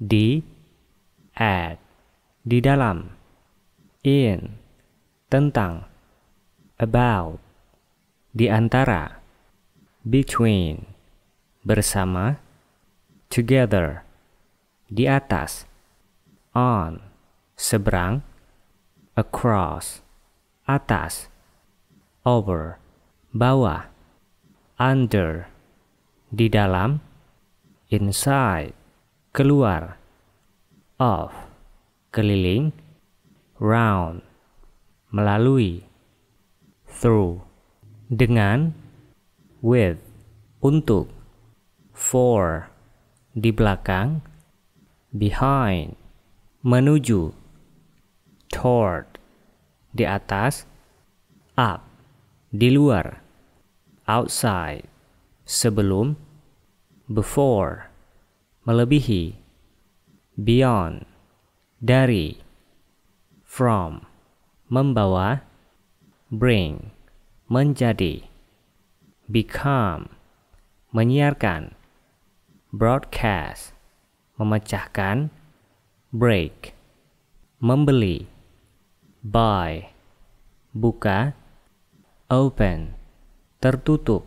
di at di dalam in tentang about di antara between bersama together di atas on seberang across atas over bawah under di dalam inside keluar of keliling round melalui through dengan with untuk for di belakang behind menuju toward di atas up di luar outside sebelum before melebihi, beyond, dari, from, membawa, bring, menjadi, become, menyiarkan, broadcast, memecahkan, break, membeli, buy, buka, open, tertutup,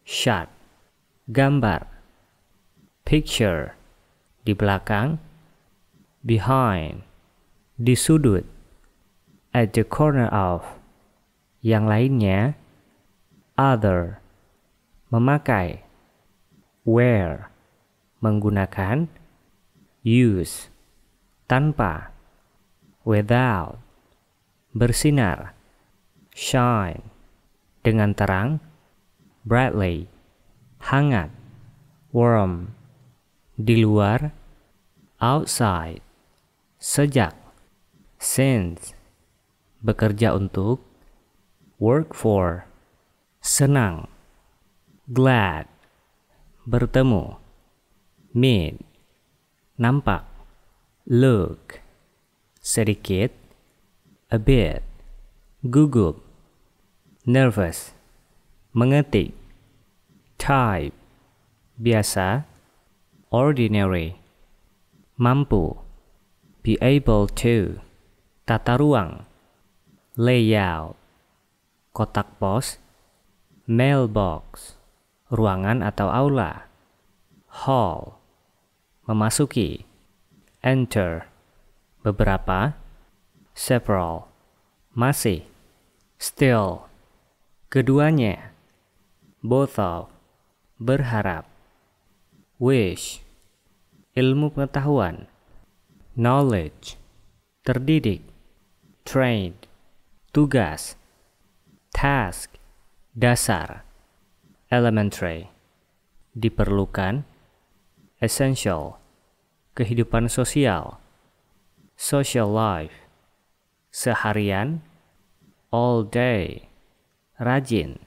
shut, gambar, picture di belakang behind di sudut at the corner of yang lainnya other memakai wear menggunakan use tanpa without bersinar shine dengan terang brightly hangat warm di luar, outside, sejak, since, bekerja untuk, work for, senang, glad, bertemu, meet, nampak, look, sedikit, a bit, gugup, nervous, mengetik, type, biasa, ordinary, mampu, be able to, tata ruang, layout, kotak pos, mailbox, ruangan atau aula, hall, memasuki, enter, beberapa, several, masih, still, keduanya, both of, berharap, wish, ilmu pengetahuan, knowledge, terdidik, trained, tugas, task, dasar, elementary, diperlukan, essential, kehidupan sosial, social life, seharian, all day, rajin,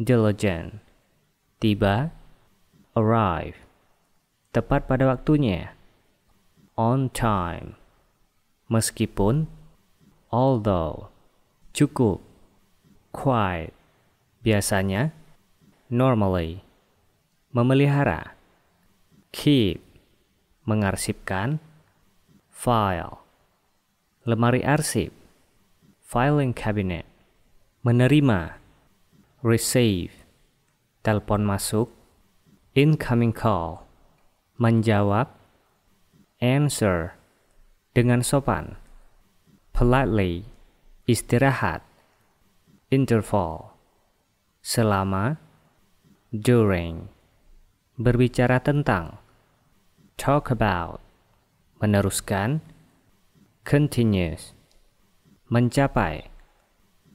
diligent, tiba, arrive tepat pada waktunya, on time, meskipun, although, cukup, quite, biasanya, normally, memelihara, keep, mengarsipkan, file, lemari arsip, filing cabinet, menerima, receive, telepon masuk, incoming call, Menjawab Answer Dengan sopan Politely Istirahat Interval Selama During Berbicara tentang Talk about Meneruskan continuous Mencapai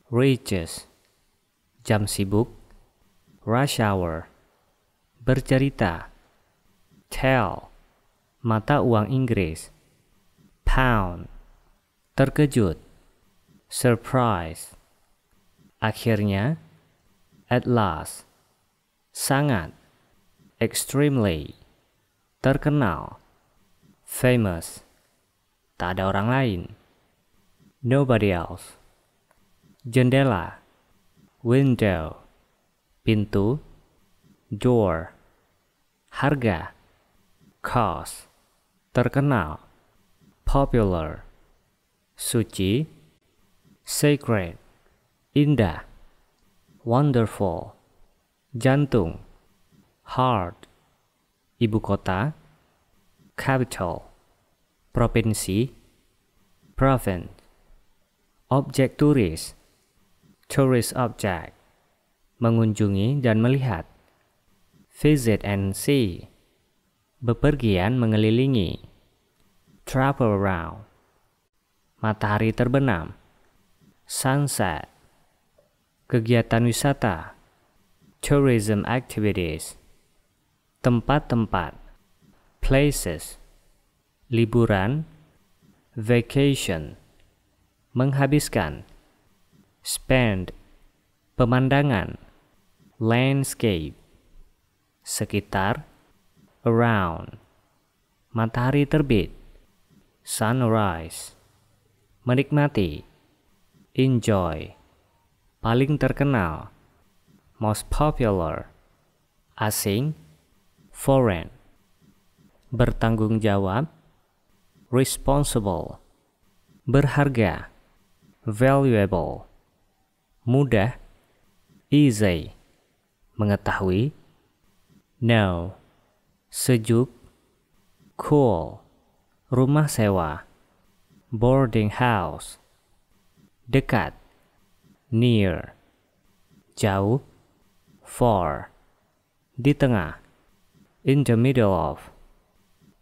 Reaches Jam sibuk Rush hour Bercerita Tell, mata uang Inggris. Pound, terkejut. Surprise. Akhirnya, at last. Sangat, extremely. Terkenal, famous. Tak ada orang lain. Nobody else. Jendela, window. Pintu, door. Harga, Cars Terkenal Popular Suci Sacred Indah Wonderful Jantung Heart Ibu kota Capital Provinsi Province Objek turis Tourist object Mengunjungi dan melihat Visit and see Bepergian mengelilingi. Travel around. Matahari terbenam. Sunset. Kegiatan wisata. Tourism activities. Tempat-tempat. Places. Liburan. Vacation. Menghabiskan. Spend. Pemandangan. Landscape. Sekitar around matahari terbit sunrise menikmati enjoy paling terkenal most popular asing foreign bertanggung jawab responsible berharga valuable mudah easy mengetahui know sejuk, cool, rumah sewa, boarding house, dekat, near, jauh, far, di tengah, in the middle of,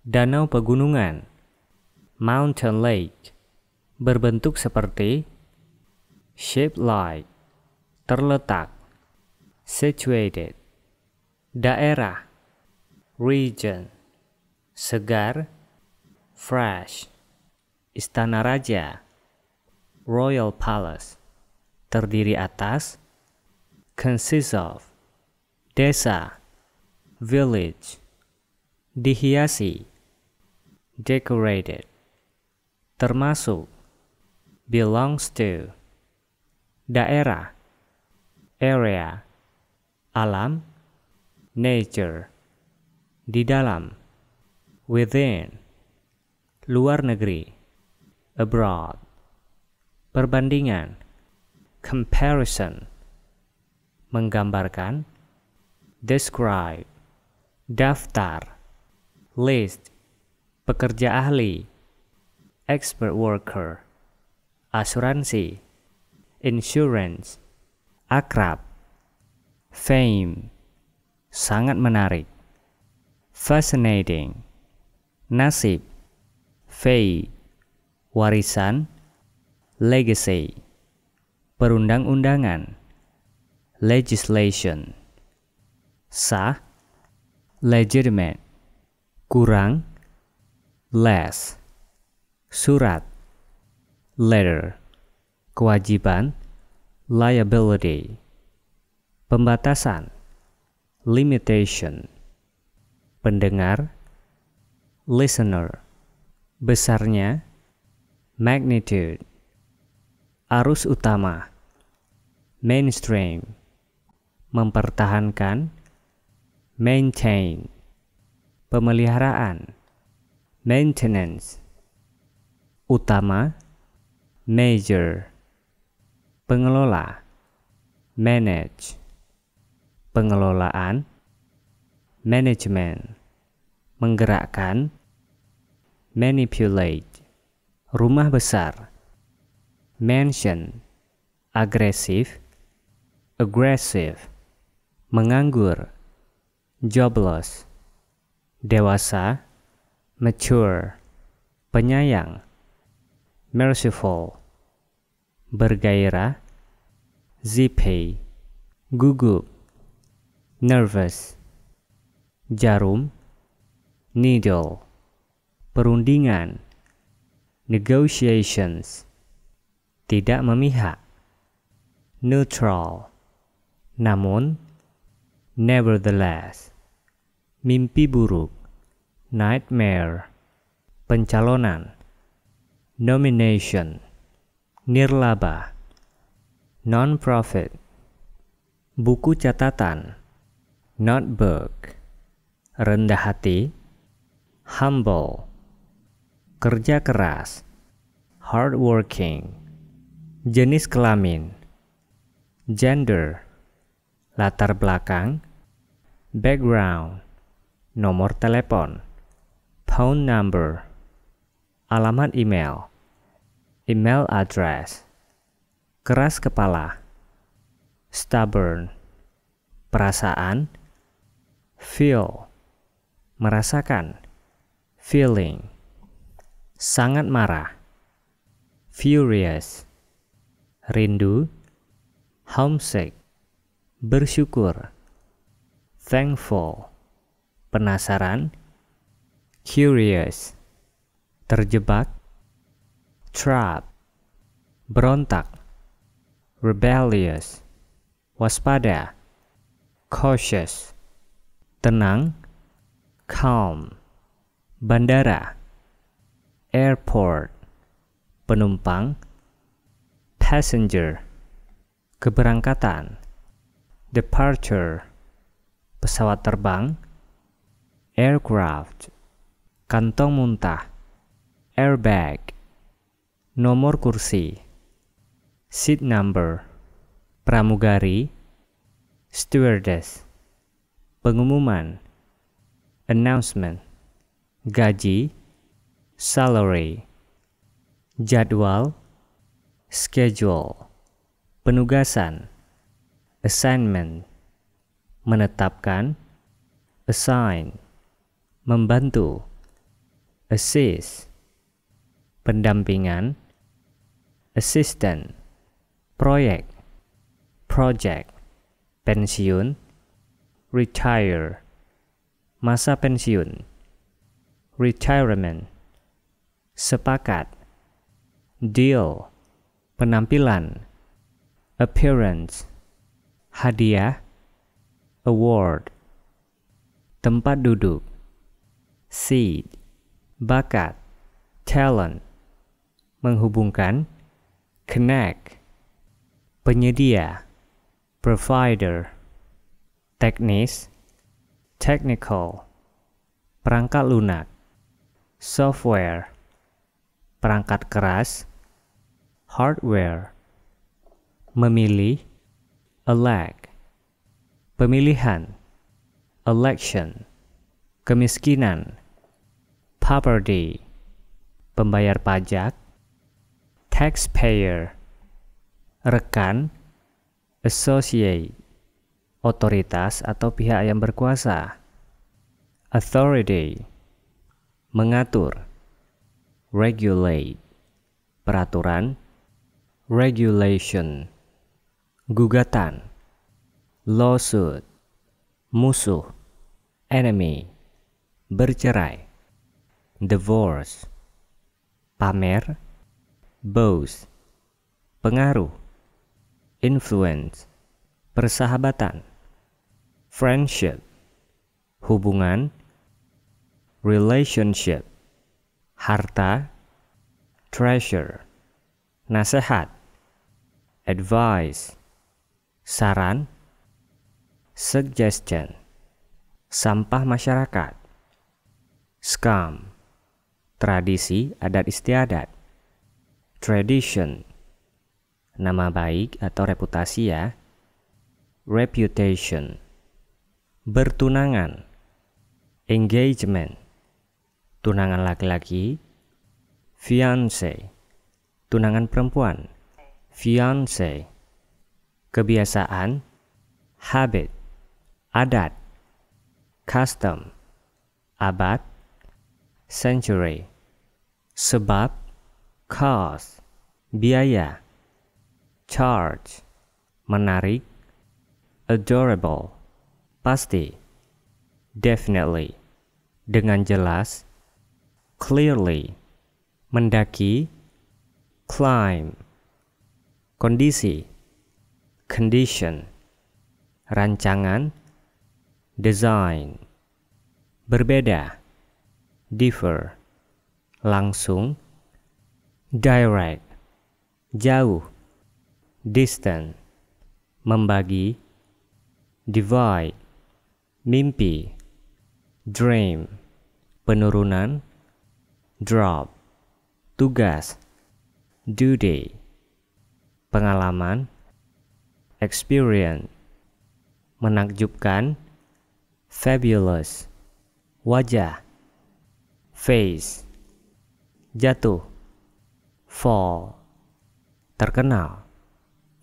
danau pegunungan, mountain lake, berbentuk seperti, shaped like, terletak, situated, daerah, region segar fresh istana raja royal palace terdiri atas consists of desa village dihiasi decorated termasuk belongs to daerah area alam nature di dalam, within, luar negeri, abroad, perbandingan, comparison, menggambarkan, describe, daftar, list, pekerja ahli, expert worker, asuransi, insurance, akrab, fame, sangat menarik fascinating, nasib, fee, warisan, legacy, perundang-undangan, legislation, sah, legitimate, kurang, less, surat, letter, kewajiban, liability, pembatasan, limitation pendengar, listener, besarnya, magnitude, arus utama, mainstream, mempertahankan, maintain, pemeliharaan, maintenance, utama, major, pengelola, manage, pengelolaan, management menggerakkan manipulate rumah besar mansion agresif aggressive, menganggur jobless dewasa mature penyayang merciful bergairah zippy, gugup nervous jarum needle, perundingan, negotiations, tidak memihak, neutral, namun, nevertheless, mimpi buruk, nightmare, pencalonan, nomination, nirlaba, non-profit, buku catatan, notebook, rendah hati, humble, kerja keras, hardworking, jenis kelamin, gender, latar belakang, background, nomor telepon, phone number, alamat email, email address, keras kepala, stubborn, perasaan, feel, merasakan feeling, sangat marah, furious, rindu, homesick, bersyukur, thankful, penasaran, curious, terjebak, trap, berontak, rebellious, waspada, cautious, tenang, calm bandara, airport, penumpang, passenger, keberangkatan, departure, pesawat terbang, aircraft, kantong muntah, airbag, nomor kursi, seat number, pramugari, stewardess, pengumuman, announcement gaji, salary, jadwal, schedule, penugasan, assignment, menetapkan, assign, membantu, assist, pendampingan, assistant, proyek, project, pensiun, retire, masa pensiun retirement, sepakat, deal, penampilan, appearance, hadiah, award, tempat duduk, seed, bakat, talent, menghubungkan, connect, penyedia, provider, teknis, technical, perangkat lunak software, perangkat keras, hardware, memilih, elect, pemilihan, election, kemiskinan, poverty, pembayar pajak, taxpayer, rekan, associate, otoritas atau pihak yang berkuasa, authority, mengatur regulate peraturan regulation gugatan lawsuit musuh enemy bercerai divorce pamer boast pengaruh influence persahabatan friendship hubungan relationship, harta, treasure, nasihat, advice, saran, suggestion, sampah masyarakat, scam, tradisi adat istiadat, tradition, nama baik atau reputasi ya, reputation, bertunangan, engagement, tunangan laki-laki, fiance, tunangan perempuan, fiance, kebiasaan, habit, adat, custom, abad, century, sebab, cause, biaya, charge, menarik, adorable, pasti, definitely, dengan jelas, clearly mendaki climb kondisi condition rancangan design berbeda differ langsung direct jauh distant membagi divide mimpi dream penurunan drop tugas, duty, pengalaman, experience, menakjubkan, fabulous, wajah, face, jatuh, fall, terkenal,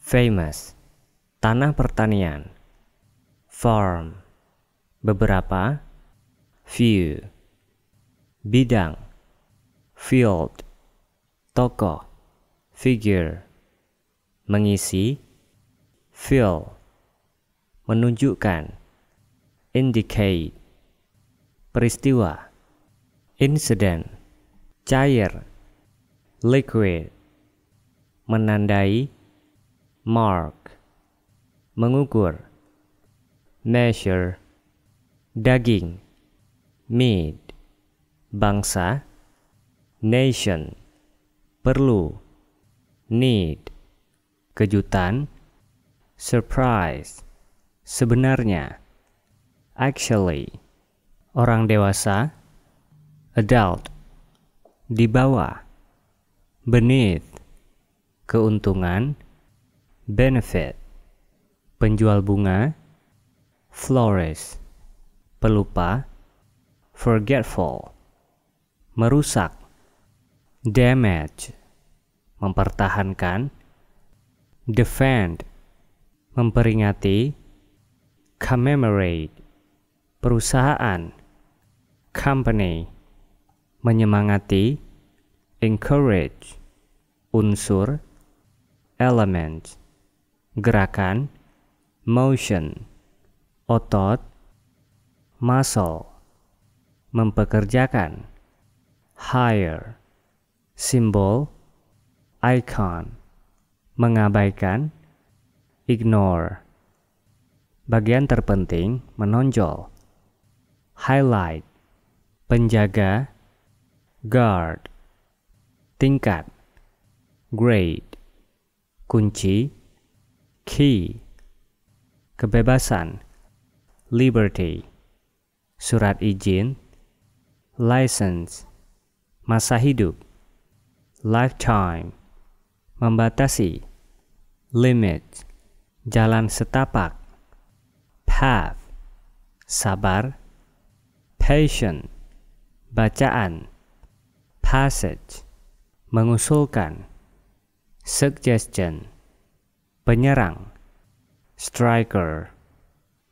famous, tanah pertanian, farm, beberapa, few, bidang, field, toko, figure, mengisi, fill, menunjukkan, indicate, peristiwa, incident, cair, liquid, menandai, mark, mengukur, measure, daging, meat, bangsa, nation perlu need kejutan surprise sebenarnya actually orang dewasa adult di bawah beneath keuntungan benefit penjual bunga florist pelupa forgetful merusak damage mempertahankan defend memperingati commemorate perusahaan company menyemangati encourage unsur element gerakan motion otot muscle mempekerjakan hire simbol, icon, mengabaikan, ignore. Bagian terpenting menonjol, highlight, penjaga, guard, tingkat, grade, kunci, key, kebebasan, liberty, surat izin, license, masa hidup lifetime, membatasi, limit, jalan setapak, path, sabar, patient, bacaan, passage, mengusulkan, suggestion, penyerang, striker,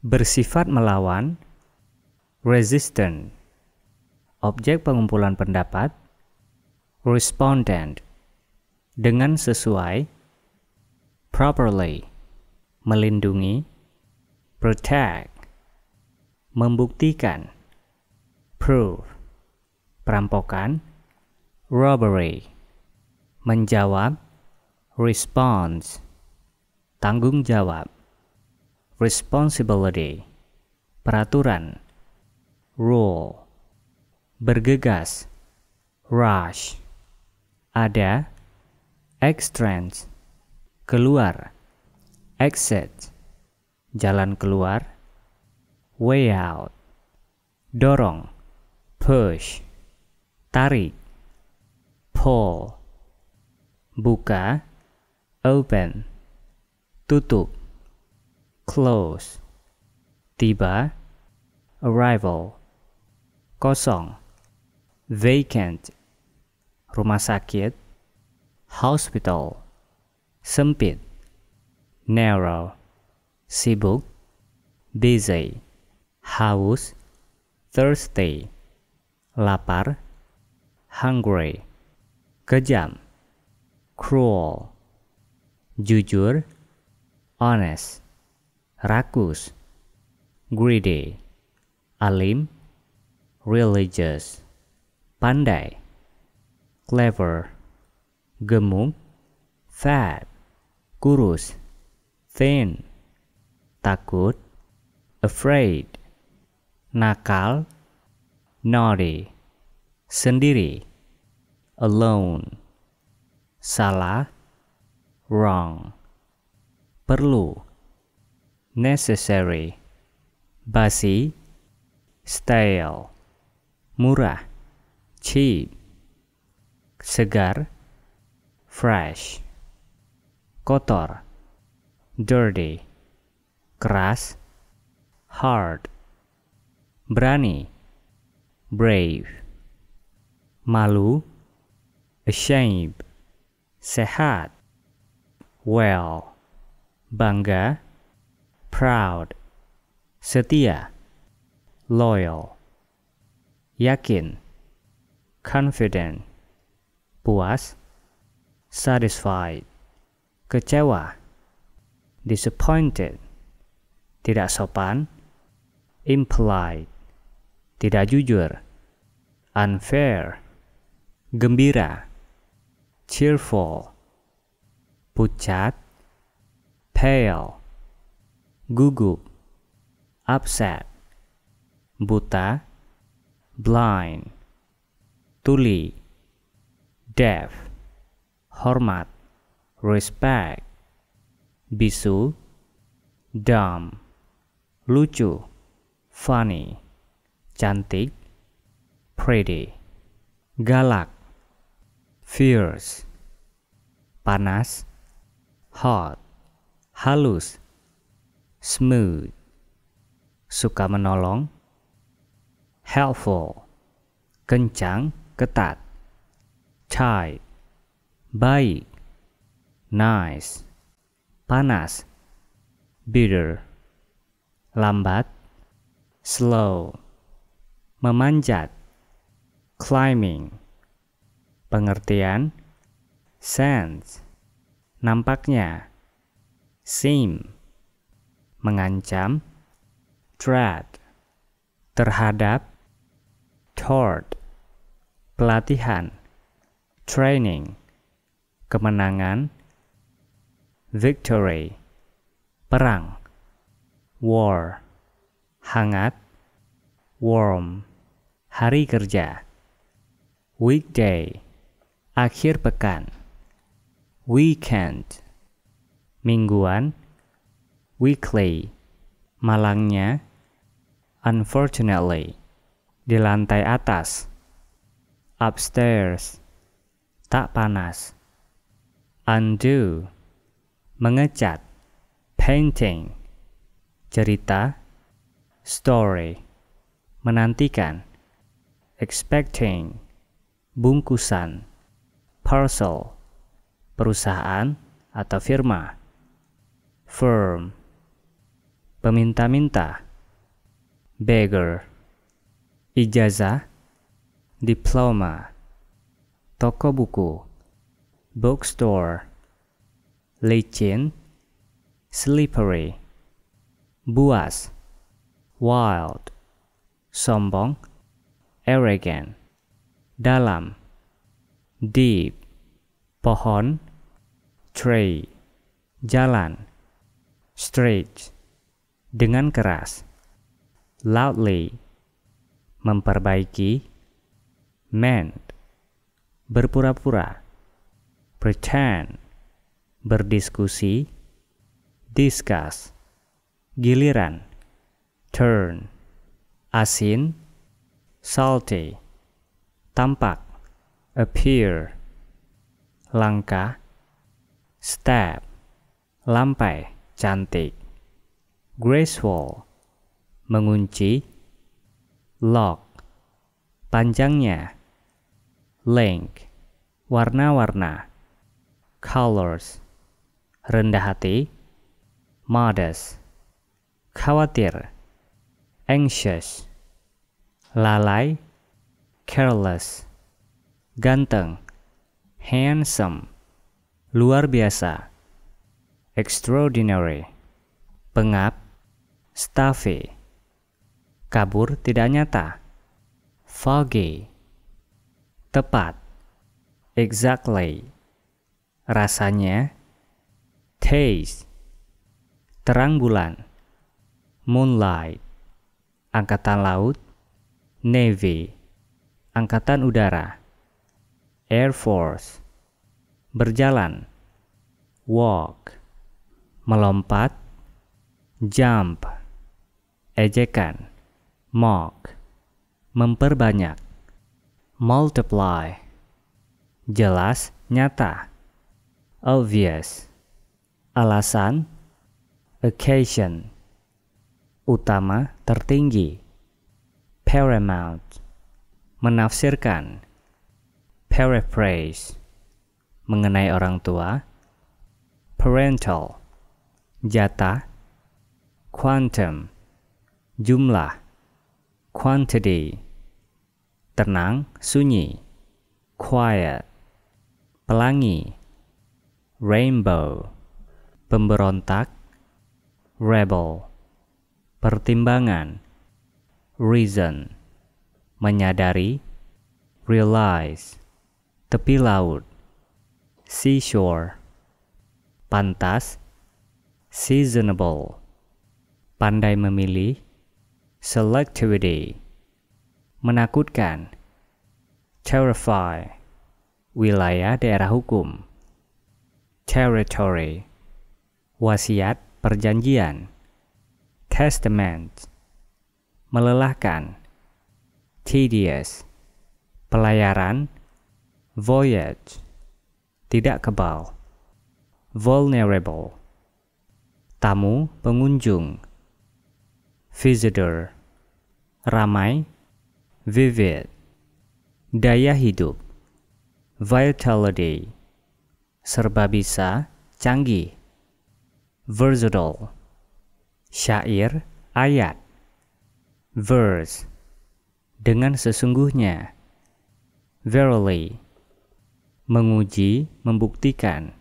bersifat melawan, resistant, objek pengumpulan pendapat, respondent dengan sesuai properly melindungi protect membuktikan prove perampokan robbery menjawab response tanggung jawab responsibility peraturan rule bergegas rush ada extrans keluar exit jalan keluar way out dorong push tarik pull buka open tutup close tiba arrival kosong vacant rumah sakit, hospital, sempit, narrow, sibuk, busy, haus, thirsty, lapar, hungry, kejam, cruel, jujur, honest, rakus, greedy, alim, religious, pandai clever, gemuk, fat, kurus, thin, takut, afraid, nakal, naughty, sendiri, alone, salah, wrong, perlu, necessary, basi, stale, murah, cheap, segar fresh kotor dirty keras hard berani brave malu ashamed sehat well bangga proud setia loyal yakin confident puas, satisfied, kecewa, disappointed, tidak sopan, impolite, tidak jujur, unfair, gembira, cheerful, pucat, pale, gugup, upset, buta, blind, tuli, Dev, hormat, respect, bisu, dumb, lucu, funny, cantik, pretty, galak, fierce, panas, hot, halus, smooth, suka menolong, helpful, kencang, ketat. Chai Baik Nice Panas Bitter Lambat Slow Memanjat Climbing Pengertian Sense Nampaknya Seem Mengancam Threat Terhadap Toward Pelatihan training, kemenangan, victory, perang, war, hangat, warm, hari kerja, weekday, akhir pekan, weekend, mingguan, weekly, malangnya, unfortunately, di lantai atas, upstairs, tak panas. Undo, mengecat. Painting, cerita. Story, menantikan. Expecting, bungkusan. Parcel, perusahaan atau firma. Firm, peminta-minta. Beggar, ijazah. Diploma toko buku, bookstore, licin, slippery, buas, wild, sombong, arrogant, dalam, deep, pohon, tray, jalan, straight, dengan keras, loudly, memperbaiki, mend, berpura-pura, pretend, berdiskusi, discuss, giliran, turn, asin, salty, tampak, appear, langkah, step, lampai, cantik, graceful, mengunci, lock, panjangnya, Link warna-warna, colors, rendah hati, modest, khawatir, anxious, lalai, careless, ganteng, handsome, luar biasa, extraordinary, pengap, stuffy, kabur tidak nyata, foggy, Tepat. Exactly. Rasanya. Taste. Terang bulan. Moonlight. Angkatan laut. Navy. Angkatan udara. Air Force. Berjalan. Walk. Melompat. Jump. Ejekan. Mock. Memperbanyak multiply jelas nyata obvious alasan occasion utama tertinggi paramount menafsirkan paraphrase mengenai orang tua parental jatah quantum jumlah quantity tenang, sunyi, quiet, pelangi, rainbow, pemberontak, rebel, pertimbangan, reason, menyadari, realize, tepi laut, seashore, pantas, seasonable, pandai memilih, selectivity, menakutkan, terrify, wilayah daerah hukum, territory, wasiat perjanjian, testament, melelahkan, tedious, pelayaran, voyage, tidak kebal, vulnerable, tamu pengunjung, visitor, ramai vivid, daya hidup, vitality, serba bisa, canggih, versatile, syair, ayat, verse, dengan sesungguhnya, verily, menguji, membuktikan,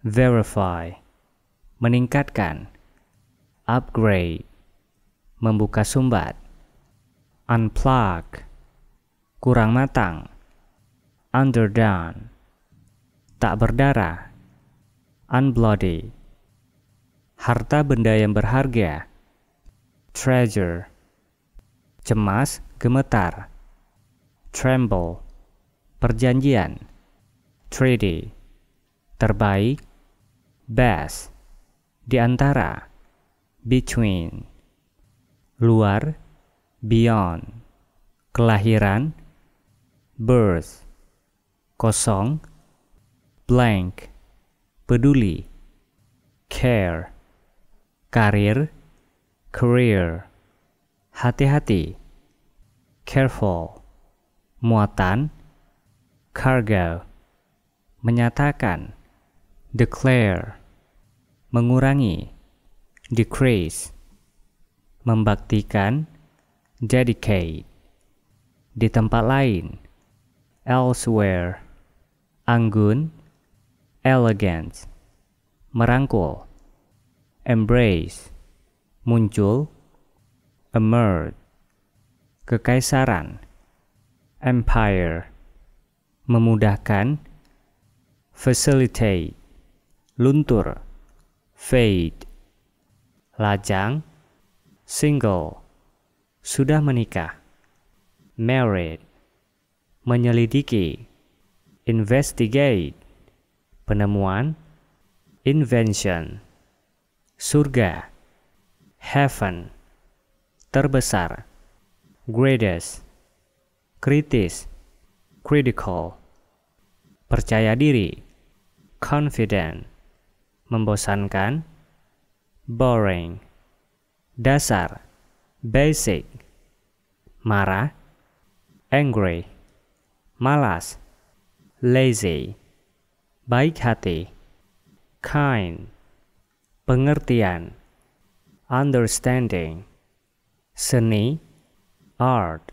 verify, meningkatkan, upgrade, membuka sumbat, unplug, kurang matang, underdone, tak berdarah, unbloody, harta benda yang berharga, treasure, cemas, gemetar, tremble, perjanjian, treaty, terbaik, best, di antara, between, luar, beyond kelahiran birth kosong blank peduli care karir career hati-hati careful muatan cargo menyatakan declare mengurangi decrease membaktikan dedicate. Di tempat lain, elsewhere, anggun, elegant, merangkul, embrace, muncul, emerge, kekaisaran, empire, memudahkan, facilitate, luntur, fade, lajang, single, sudah menikah. Married, menyelidiki, investigate, penemuan, invention, surga, heaven, terbesar, greatest, kritis, critical, percaya diri, confident, membosankan, boring, dasar, basic, marah, angry, malas, lazy, baik hati, kind, pengertian, understanding, seni, art,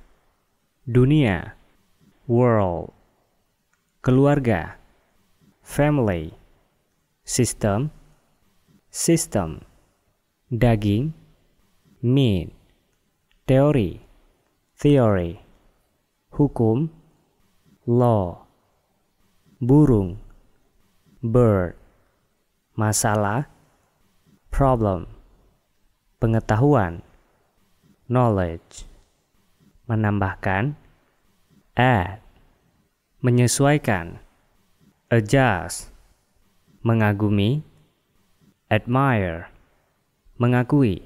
dunia, world, keluarga, family, system, system, daging, meat, teori theory hukum law burung bird masalah problem pengetahuan knowledge menambahkan add menyesuaikan adjust mengagumi admire mengakui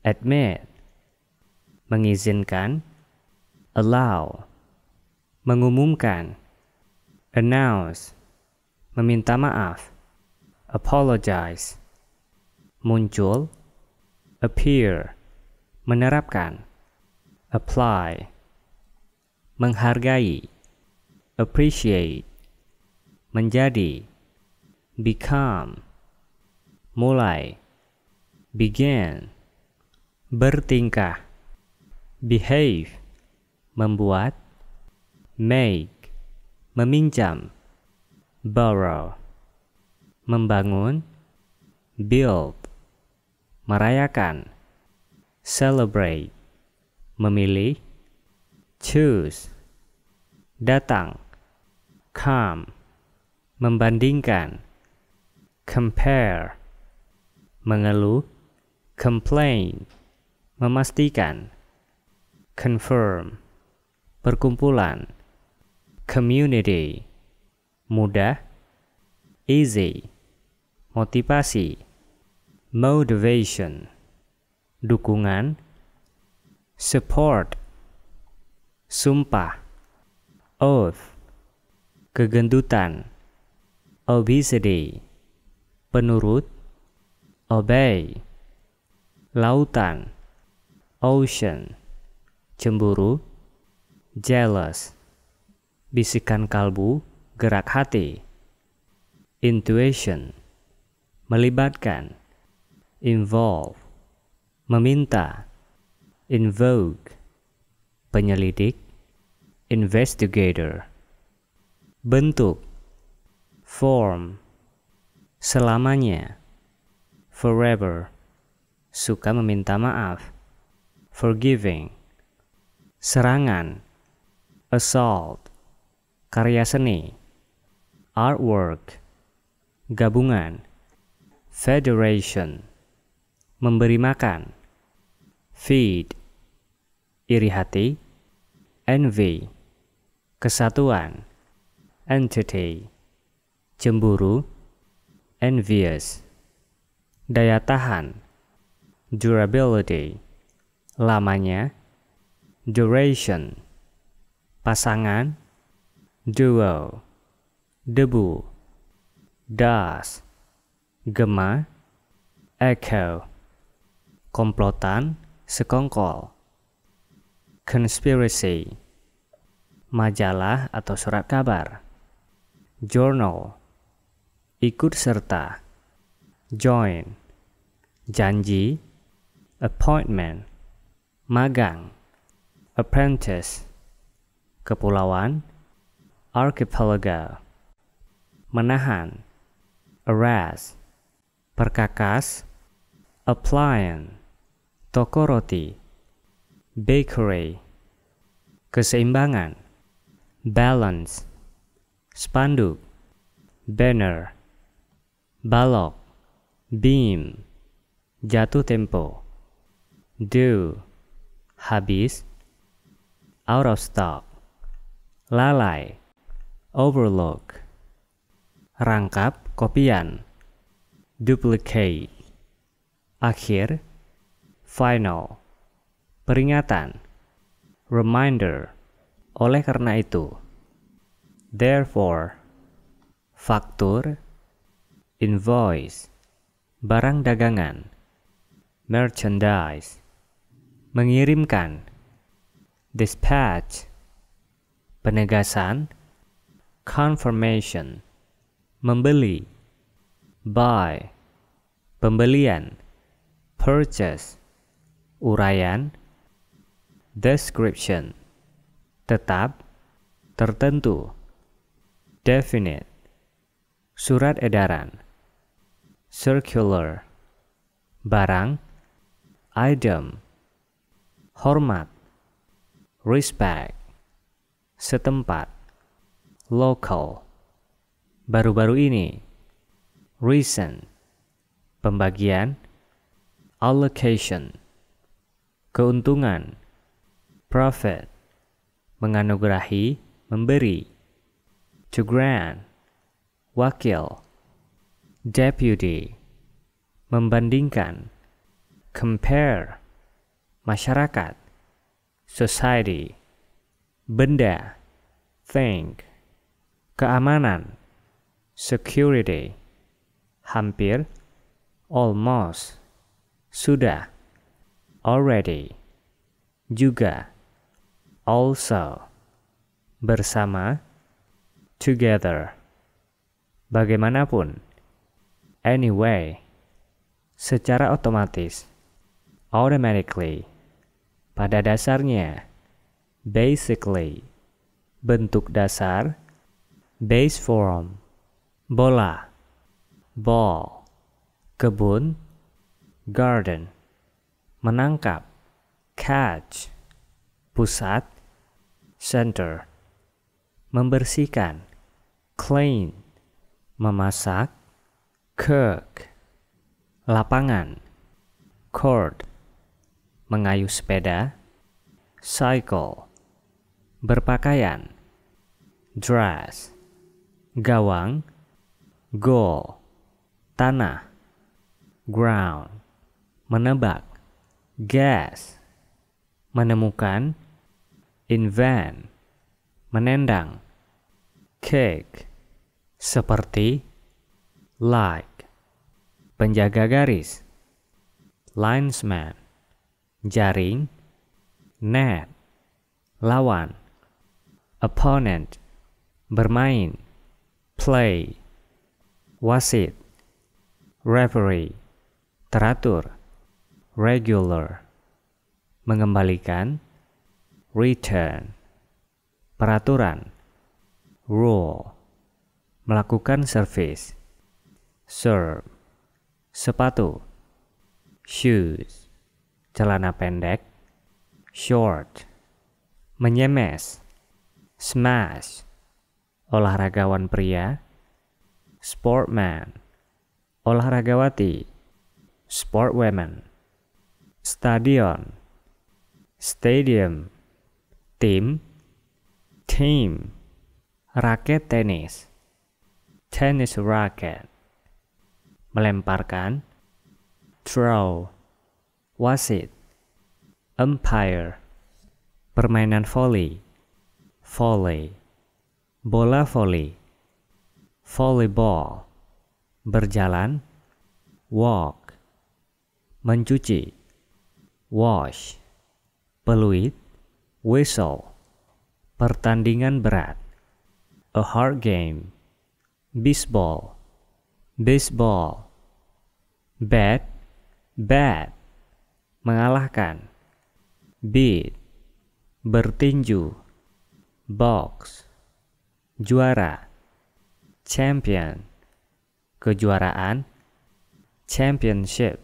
admit mengizinkan allow mengumumkan announce meminta maaf apologize muncul appear menerapkan apply menghargai appreciate menjadi become mulai begin bertingkah behave membuat make meminjam borrow membangun build merayakan celebrate memilih choose datang come membandingkan compare mengeluh complain memastikan confirm, perkumpulan, community, mudah, easy, motivasi, motivation, dukungan, support, sumpah, oath, kegendutan, obesity, penurut, obey, lautan, ocean, cemburu, jealous, bisikan kalbu, gerak hati, intuition, melibatkan, involve, meminta, invoke, penyelidik, investigator, bentuk, form, selamanya, forever, suka meminta maaf, forgiving, serangan, assault, karya seni, artwork, gabungan, federation, memberi makan, feed, iri hati, envy, kesatuan, entity, cemburu, envious, daya tahan, durability, lamanya, duration pasangan duo debu das gema echo komplotan sekongkol conspiracy majalah atau surat kabar journal ikut serta join janji appointment magang apprentice kepulauan archipelago menahan arrest perkakas appliance toko roti bakery keseimbangan balance spanduk banner balok beam jatuh tempo do habis out of stock, lalai, overlook, rangkap kopian, duplicate, akhir, final, peringatan, reminder, oleh karena itu, therefore, faktur, invoice, barang dagangan, merchandise, mengirimkan, dispatch penegasan confirmation membeli buy pembelian purchase uraian description tetap tertentu definite surat edaran circular barang item hormat respect, setempat, local, baru-baru ini, recent, pembagian, allocation, keuntungan, profit, menganugerahi, memberi, to grant, wakil, deputy, membandingkan, compare, masyarakat, society, benda, thing, keamanan, security, hampir, almost, sudah, already, juga, also, bersama, together, bagaimanapun, anyway, secara otomatis, automatically, pada dasarnya, basically, bentuk dasar, base form, bola, ball, kebun, garden, menangkap, catch, pusat, center, membersihkan, clean, memasak, cook, lapangan, court, mengayuh sepeda, cycle, berpakaian, dress, gawang, goal, tanah, ground, menebak, gas, menemukan, invent, menendang, cake, seperti, like, penjaga garis, linesman, jaring, net, lawan, opponent, bermain, play, wasit, referee, teratur, regular, mengembalikan, return, peraturan, rule, melakukan service, serve, sepatu, shoes celana pendek, short, menyemes, smash, olahragawan pria, sportman, olahragawati, sportwomen, stadion, stadium, tim, team, raket tenis, tennis racket, melemparkan, throw, wasit, umpire, permainan voli, volley, bola voli, volleyball, berjalan, walk, mencuci, wash, peluit, whistle, pertandingan berat, a hard game, baseball, baseball, bat, bat, mengalahkan. Beat, bertinju. Box, juara. Champion, kejuaraan. Championship,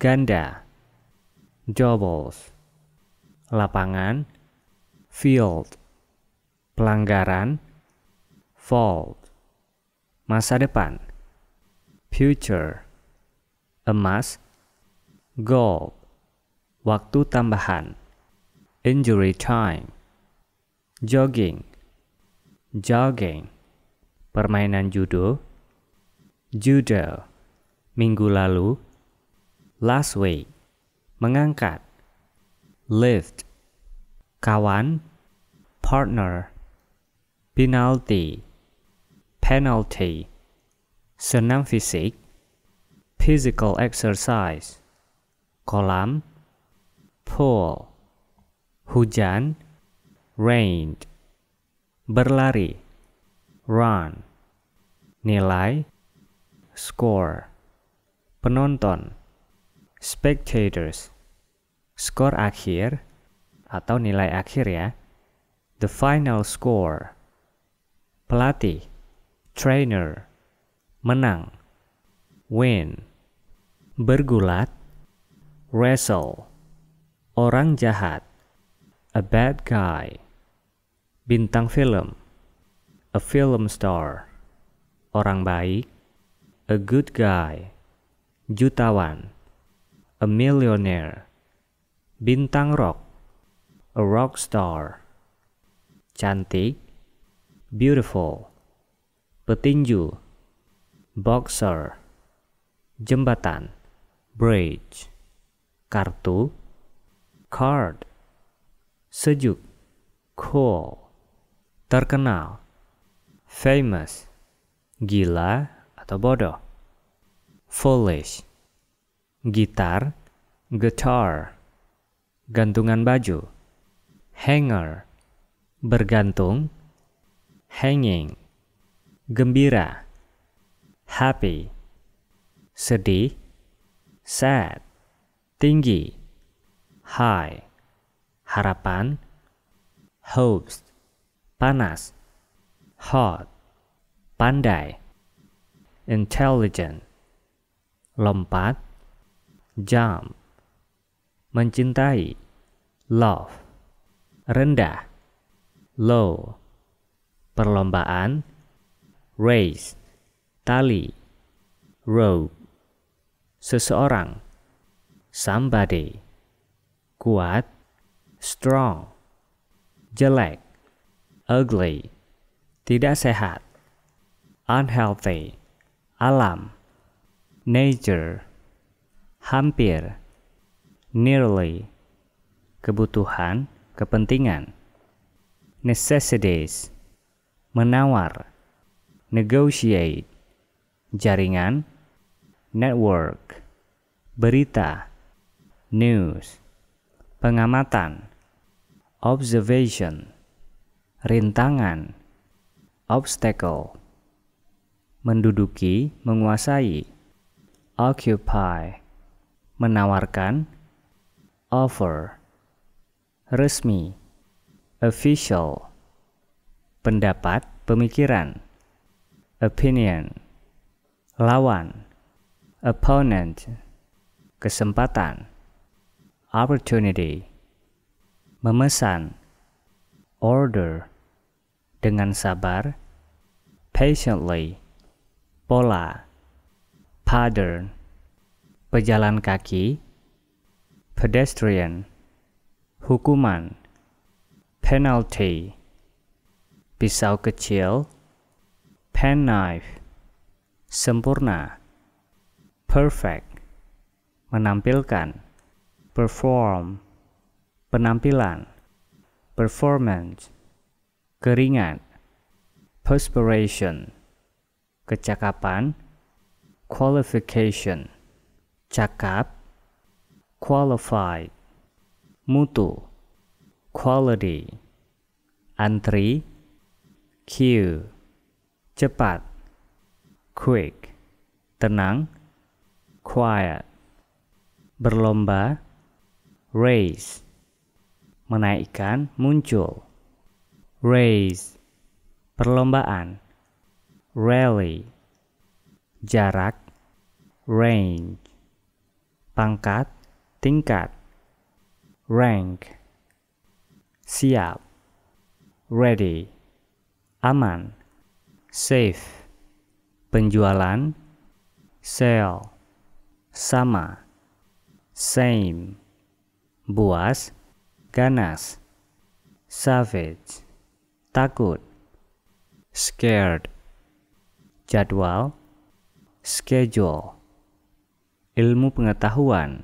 ganda. Doubles, lapangan. Field, pelanggaran. Fault, masa depan. Future, emas. Gold, Waktu tambahan. Injury time. Jogging. Jogging. Permainan judo. Judo. Minggu lalu. Last week. Mengangkat. Lift. Kawan. Partner. Penalty. Penalty. Senam fisik. Physical exercise. Kolam pool hujan rain berlari run nilai score penonton spectators skor akhir atau nilai akhir ya the final score pelatih trainer menang win bergulat wrestle Orang jahat. A bad guy. Bintang film. A film star. Orang baik. A good guy. Jutawan. A millionaire. Bintang rock. A rock star. Cantik. Beautiful. Petinju. Boxer. Jembatan. Bridge. Kartu Card Sejuk Cool Terkenal Famous Gila atau bodoh Foolish Gitar Guitar Gantungan baju Hanger Bergantung Hanging Gembira Happy Sedih Sad Tinggi high, harapan, hopes, panas, hot, pandai, intelligent, lompat, jump, mencintai, love, rendah, low, perlombaan, race, tali, rope, seseorang, somebody kuat, strong, jelek, ugly, tidak sehat, unhealthy, alam, nature, hampir, nearly, kebutuhan, kepentingan, necessities, menawar, negotiate, jaringan, network, berita, news pengamatan, observation, rintangan, obstacle, menduduki, menguasai, occupy, menawarkan, offer, resmi, official, pendapat, pemikiran, opinion, lawan, opponent, kesempatan opportunity, memesan, order, dengan sabar, patiently, pola, pattern, pejalan kaki, pedestrian, hukuman, penalty, pisau kecil, penknife, sempurna, perfect, menampilkan, perform, penampilan, performance, keringat, perspiration, kecakapan, qualification, cakap, qualified, mutu, quality, antri, queue, cepat, quick, tenang, quiet, berlomba, raise menaikkan muncul raise perlombaan rally jarak range pangkat tingkat rank siap ready aman safe penjualan sell sama same buas, ganas, savage, takut, scared, jadwal, schedule, ilmu pengetahuan,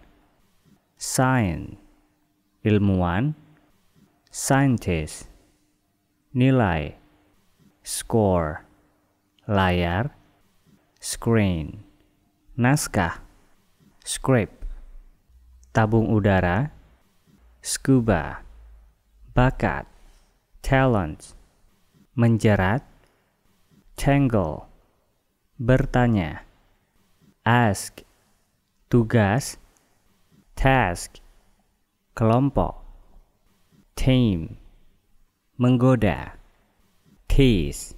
science, ilmuwan, scientist, nilai, score, layar, screen, naskah, script, tabung udara, scuba, bakat, talent, menjerat, tangle, bertanya, ask, tugas, task, kelompok, team, menggoda, tease,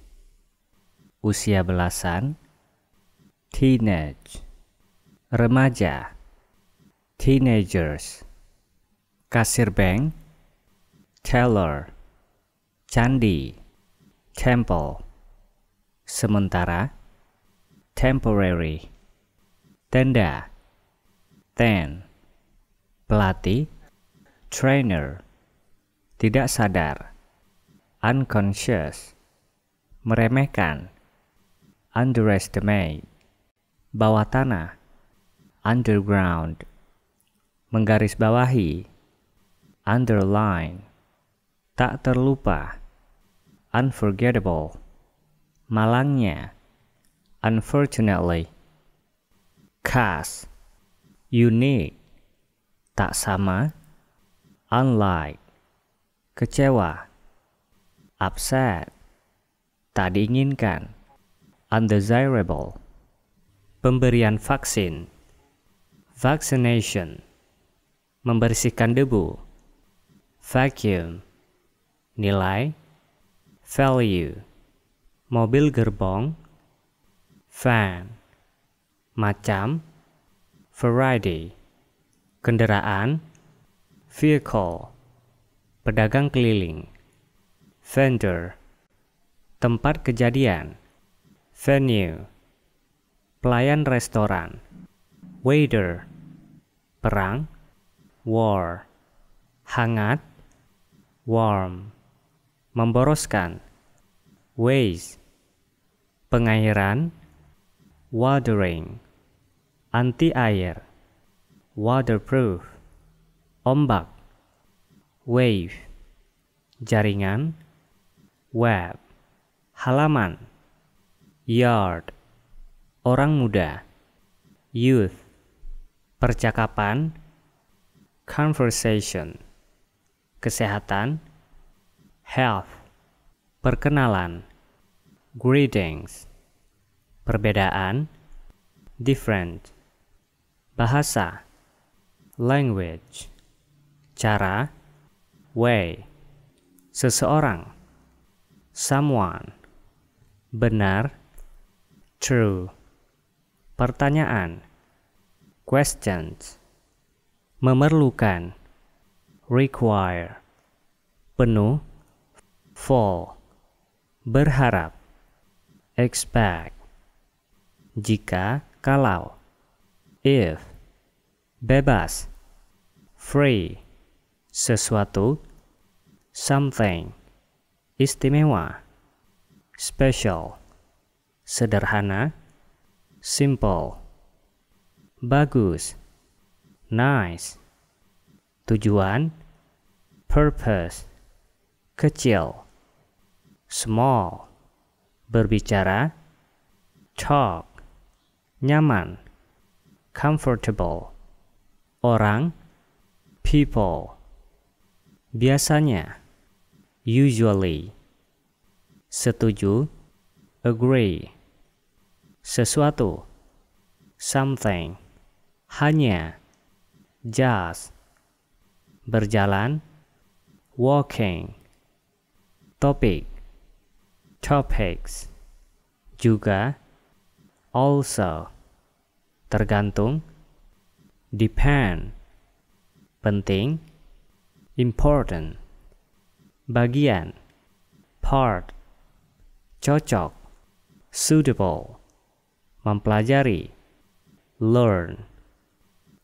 usia belasan, teenage, remaja, teenagers kasir bank, teller, candi, temple, sementara, temporary, tenda, ten, pelatih, trainer, tidak sadar, unconscious, meremehkan, underestimate, bawah tanah, underground, menggarisbawahi, underline, tak terlupa, unforgettable, malangnya, unfortunately, khas, unique, tak sama, unlike, kecewa, upset, tak diinginkan, undesirable, pemberian vaksin, vaccination, membersihkan debu, vacuum nilai value mobil gerbong van macam variety kendaraan vehicle pedagang keliling vendor tempat kejadian venue pelayan restoran waiter perang war hangat warm, memboroskan, waste, pengairan, watering, anti-air, waterproof, ombak, wave, jaringan, web, halaman, yard, orang muda, youth, percakapan, conversation kesehatan, health, perkenalan, greetings, perbedaan, different, bahasa, language, cara, way, seseorang, someone, benar, true, pertanyaan, questions, memerlukan, require penuh fall berharap expect jika kalau if bebas free sesuatu something istimewa special sederhana simple bagus nice Tujuan purpose kecil small berbicara talk nyaman comfortable orang people biasanya usually setuju agree sesuatu something hanya just berjalan walking topic topics juga also tergantung depend penting important bagian part cocok suitable mempelajari learn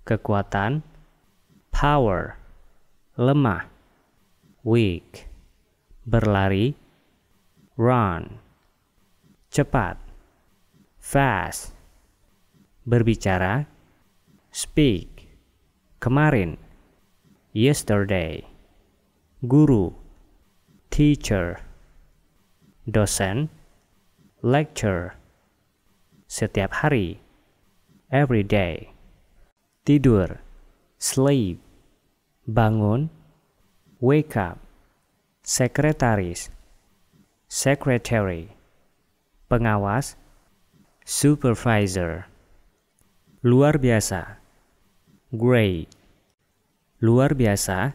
kekuatan power lemah weak berlari run cepat fast berbicara speak kemarin yesterday guru teacher dosen lecture setiap hari every day tidur sleep bangun, wake up, sekretaris, secretary, pengawas, supervisor, luar biasa, great, luar biasa,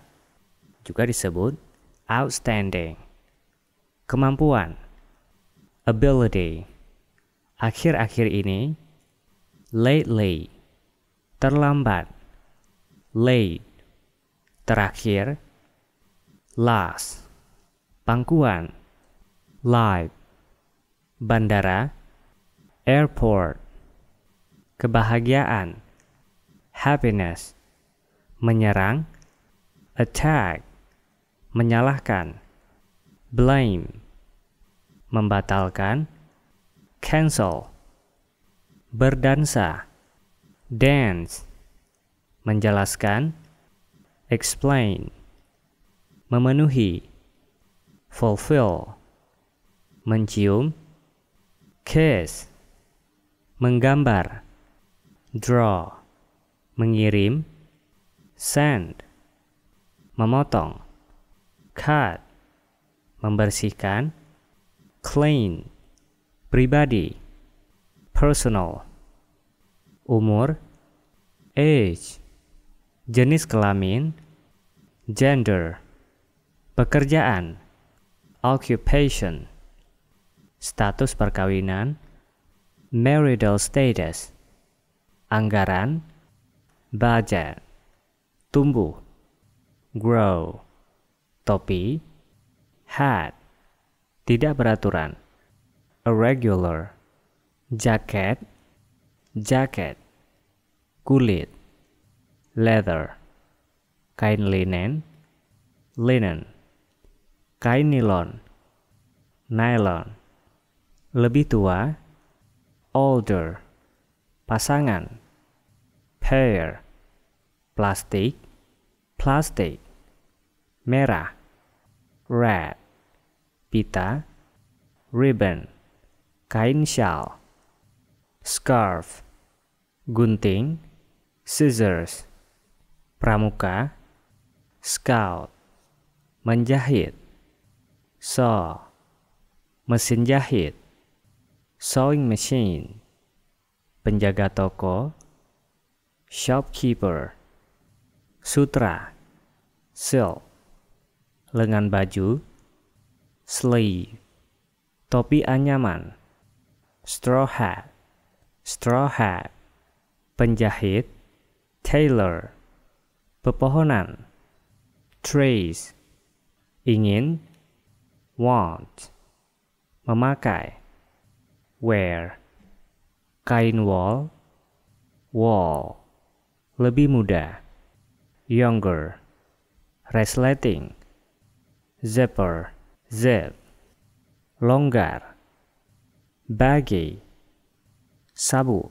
juga disebut outstanding, kemampuan, ability, akhir-akhir ini, lately, terlambat, late, Terakhir, last, pangkuan, live, bandara, airport, kebahagiaan, happiness, menyerang, attack, menyalahkan, blame, membatalkan, cancel, berdansa, dance, menjelaskan, explain, memenuhi, fulfill, mencium, kiss, menggambar, draw, mengirim, send, memotong, cut, membersihkan, clean, pribadi, personal, umur, age, jenis kelamin, gender, pekerjaan, occupation, status perkawinan, marital status, anggaran, budget, tumbuh, grow, topi, hat, tidak beraturan, irregular, jaket, jaket, kulit leather kain linen linen kain nilon nylon lebih tua older pasangan pair plastik plastik merah red pita ribbon kain shawl scarf gunting scissors pramuka, scout, menjahit, saw, mesin jahit, sewing machine, penjaga toko, shopkeeper, sutra, silk, lengan baju, sleeve, topi anyaman, straw hat, straw hat, penjahit, tailor, pepohonan trees ingin want memakai wear kain wall wall lebih muda younger resleting zipper zip longgar baggy sabuk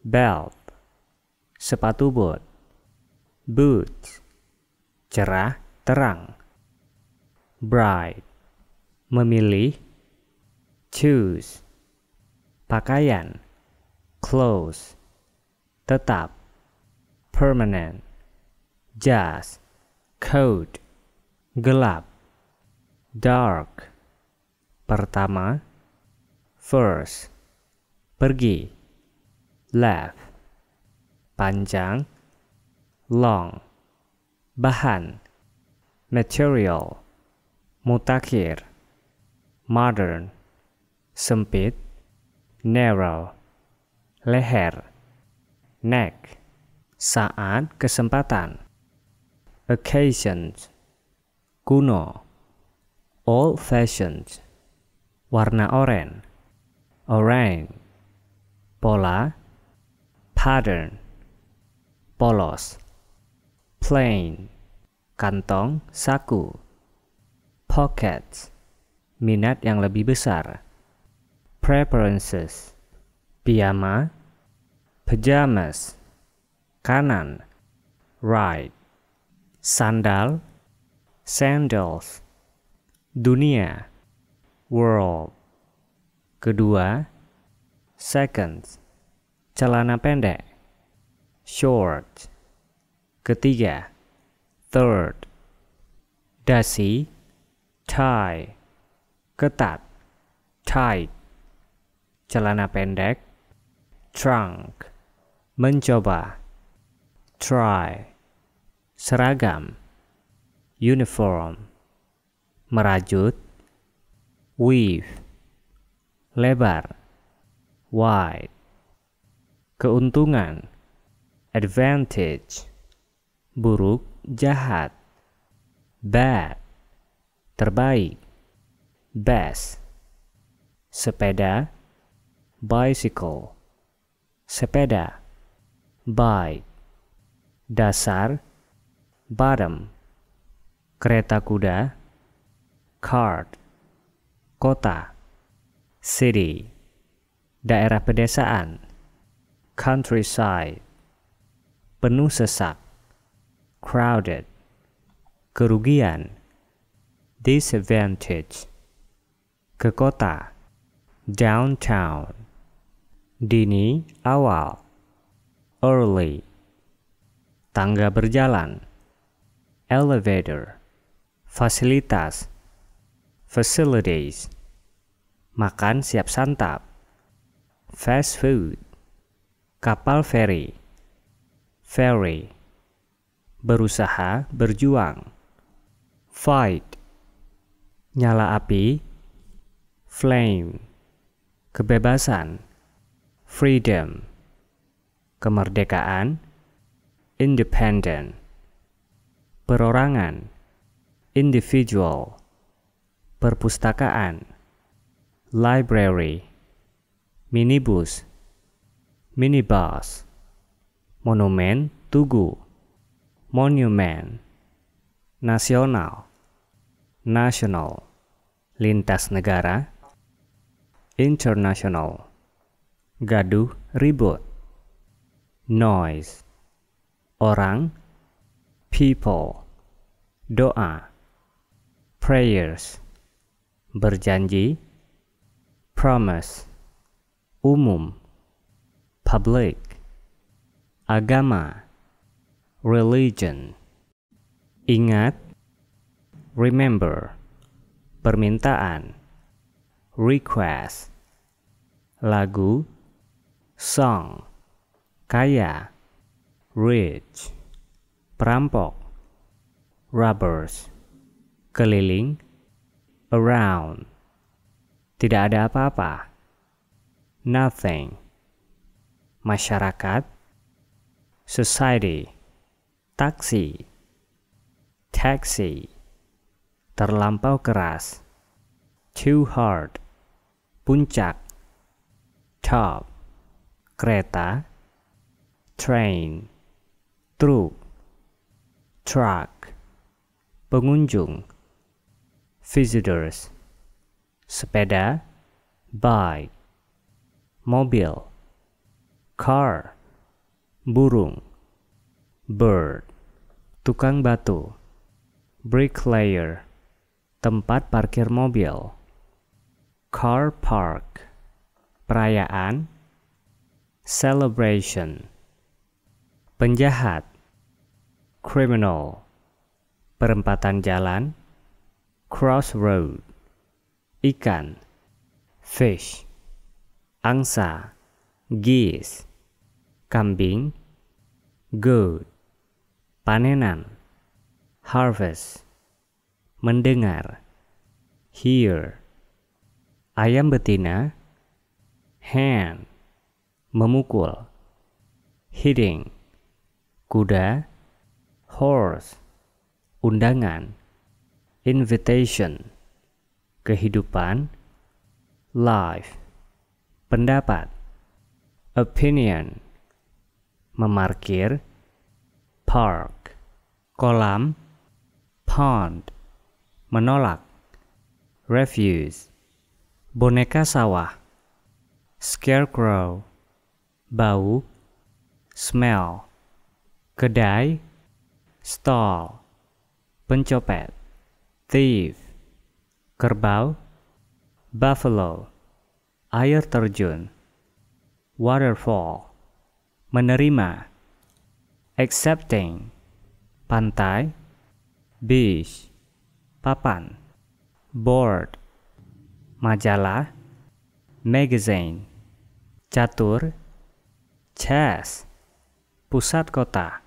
belt sepatu bot Boot Cerah, terang Bright Memilih Choose Pakaian Close Tetap Permanent Jas Coat Gelap Dark Pertama First Pergi Left Panjang long bahan material mutakhir modern sempit narrow leher neck saat kesempatan occasions kuno old fashioned warna oranye orange pola pattern polos plane kantong saku pockets minat yang lebih besar preferences piyama pajamas kanan right sandal sandals dunia world kedua seconds celana pendek shorts Ketiga, third, dasi, tie, ketat, tight, celana pendek, trunk, mencoba, try, seragam, uniform, merajut, weave, lebar, wide, keuntungan, advantage, buruk, jahat. Bad, terbaik. Best, sepeda. Bicycle, sepeda. Bike, dasar. Bottom, kereta kuda. Card, kota. City, daerah pedesaan. Countryside, penuh sesak crowded, kerugian, disadvantage, ke kota, downtown, dini, awal, early, tangga berjalan, elevator, fasilitas, facilities, makan siap santap, fast food, kapal feri, ferry berusaha, berjuang. Fight, nyala api. Flame, kebebasan. Freedom, kemerdekaan. Independent, perorangan. Individual, perpustakaan. Library, minibus. Minibus, monumen, tugu monumen, nasional, national, lintas negara, international, gaduh ribut, noise, orang, people, doa, prayers, berjanji, promise, umum, public, agama, religion. Ingat, remember, permintaan, request, lagu, song, kaya, rich, perampok, robbers, keliling, around, tidak ada apa-apa, nothing, masyarakat, society taksi taxi terlampau keras too hard puncak top kereta train truk truck pengunjung visitors sepeda bike mobil car burung bird tukang batu, bricklayer, tempat parkir mobil, car park, perayaan, celebration, penjahat, criminal, perempatan jalan, crossroad, ikan, fish, angsa, geese, kambing, goat panenan, harvest, mendengar, hear, ayam betina, hand, memukul, hitting, kuda, horse, undangan, invitation, kehidupan, life, pendapat, opinion, memarkir, park kolam pond menolak refuse boneka sawah scarecrow bau smell kedai stall pencopet thief kerbau buffalo air terjun waterfall menerima accepting pantai beach papan board majalah magazine catur chess pusat kota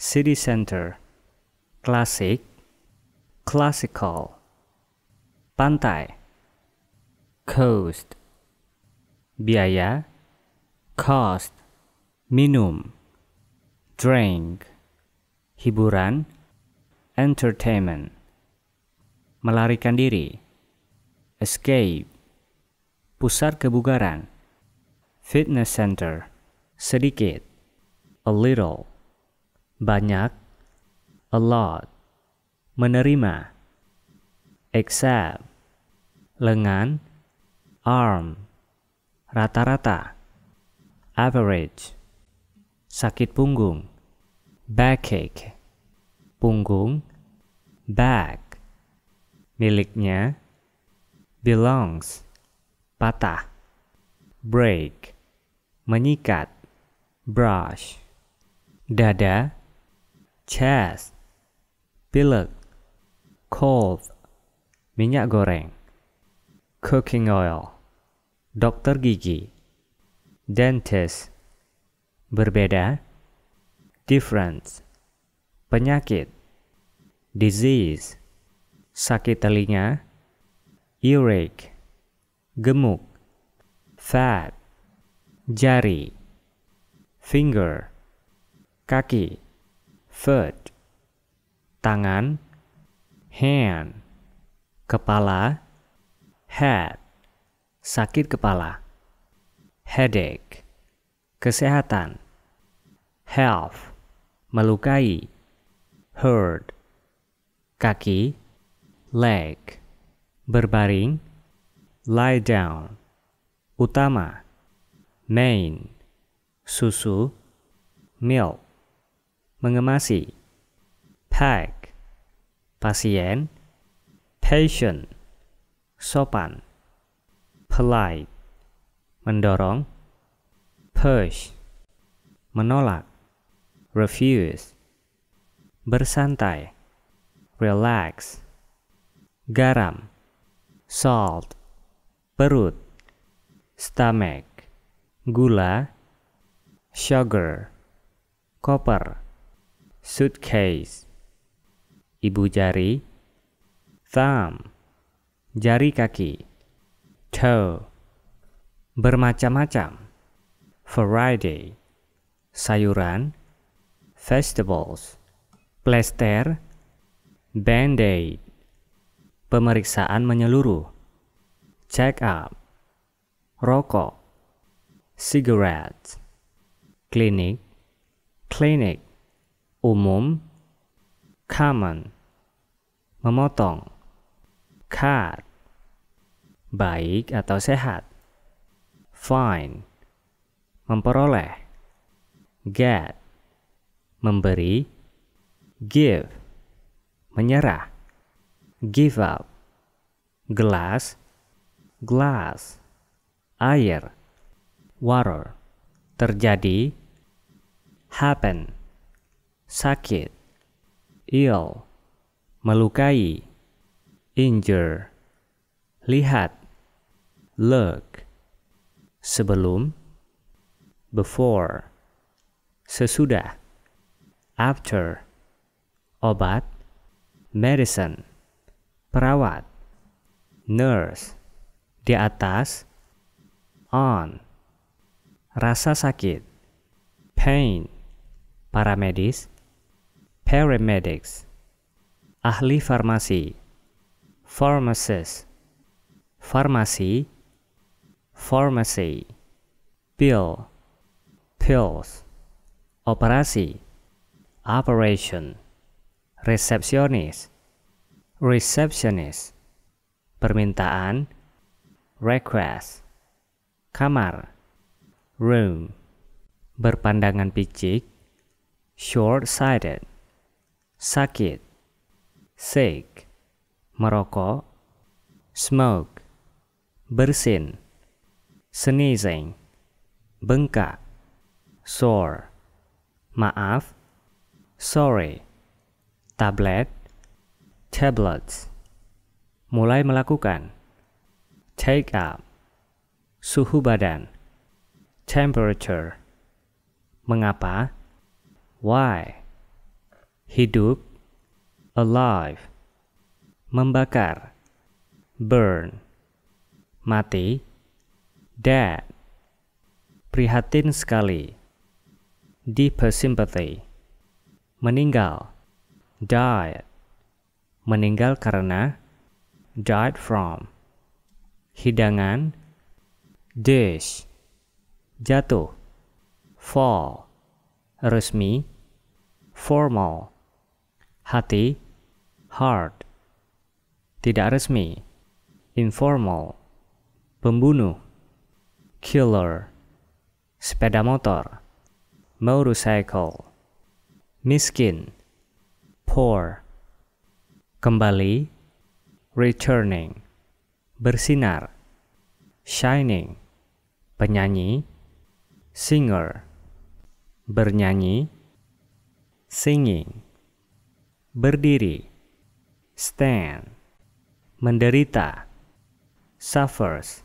city center classic classical pantai coast biaya cost minum drink hiburan, entertainment, melarikan diri, escape, pusat kebugaran, fitness center, sedikit, a little, banyak, a lot, menerima, accept, lengan, arm, rata-rata, average, sakit punggung, backache punggung back miliknya belongs patah break menyikat brush dada chest pilek cold minyak goreng cooking oil dokter gigi dentist berbeda difference, penyakit, disease, sakit telinga, earache, gemuk, fat, jari, finger, kaki, foot, tangan, hand, kepala, head, sakit kepala, headache, kesehatan, health, melukai hurt kaki leg berbaring lie down utama main susu milk mengemasi pack pasien patient sopan polite mendorong push menolak refuse bersantai relax garam salt perut stomach gula sugar koper suitcase ibu jari thumb jari kaki toe bermacam-macam variety sayuran Vegetables plester, Band-aid Pemeriksaan menyeluruh Check up Rokok Cigarette Klinik Klinik Umum Common Memotong Cut Baik atau sehat Fine Memperoleh Get memberi, give, menyerah, give up, gelas, glass, air, water, terjadi, happen, sakit, ill, melukai, injure, lihat, look, sebelum, before, sesudah after obat medicine perawat nurse di atas on rasa sakit pain paramedis paramedics ahli farmasi pharmacist farmasi pharmacy pill pills operasi operation, resepsionis, receptionist, permintaan, request, kamar, room, berpandangan picik, short-sighted, sakit, sick, merokok, smoke, bersin, sneezing, bengkak, sore, maaf, Sorry, tablet, tablets. Mulai melakukan. Take up. Suhu badan. Temperature. Mengapa? Why? Hidup. Alive. Membakar. Burn. Mati. Dead. Prihatin sekali. Deep sympathy meninggal died meninggal karena died from hidangan dish jatuh fall resmi formal hati heart, tidak resmi informal pembunuh killer sepeda motor motorcycle miskin, poor, kembali, returning, bersinar, shining, penyanyi, singer, bernyanyi, singing, berdiri, stand, menderita, suffers,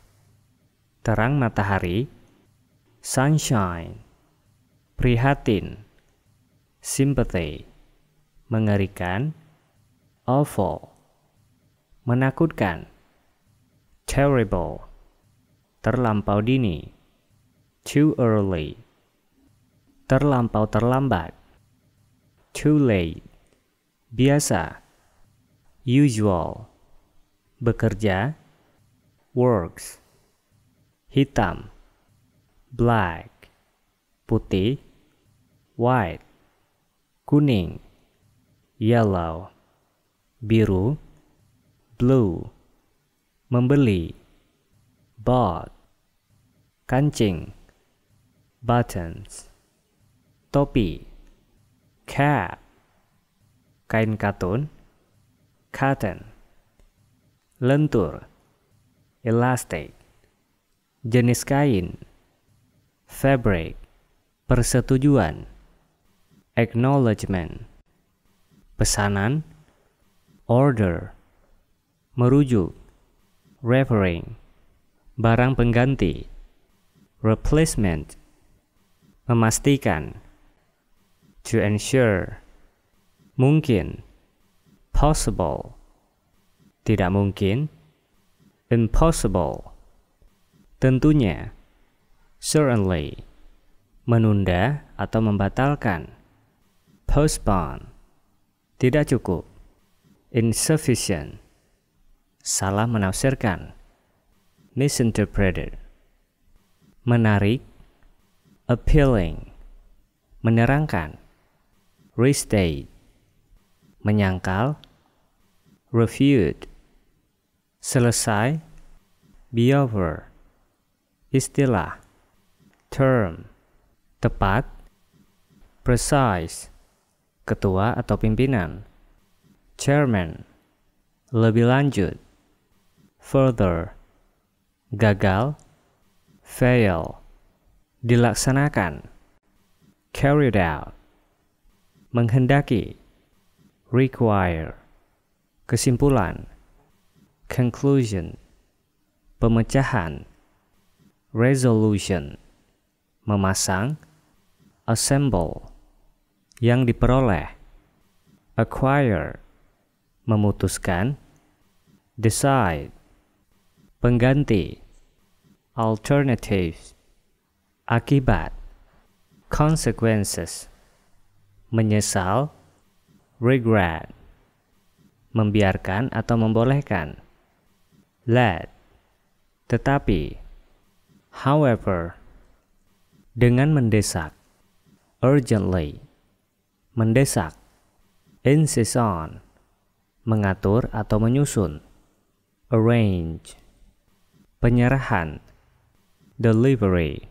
terang matahari, sunshine, prihatin, sympathy, mengerikan, awful, menakutkan, terrible, terlampau dini, too early, terlampau terlambat, too late, biasa, usual, bekerja, works, hitam, black, putih, white, kuning, yellow, biru, blue, membeli, bought, kancing, buttons, topi, cap, kain katun, cotton, lentur, elastic, jenis kain, fabric, persetujuan acknowledgement, pesanan, order, merujuk, referring, barang pengganti, replacement, memastikan, to ensure, mungkin, possible, tidak mungkin, impossible, tentunya, certainly, menunda atau membatalkan. Postpone. Tidak cukup. Insufficient. Salah menafsirkan. Misinterpreted. Menarik. Appealing. Menerangkan. Restate. Menyangkal. refute, Selesai. Be over. Istilah. Term. Tepat. Precise ketua atau pimpinan, chairman, lebih lanjut, further, gagal, fail, dilaksanakan, carried out, menghendaki, require, kesimpulan, conclusion, pemecahan, resolution, memasang, assemble, yang diperoleh. Acquire memutuskan. Decide pengganti. Alternatives akibat. Consequences menyesal. Regret membiarkan atau membolehkan. Let tetapi however dengan mendesak urgently mendesak, incessant, mengatur atau menyusun, arrange, penyerahan, delivery,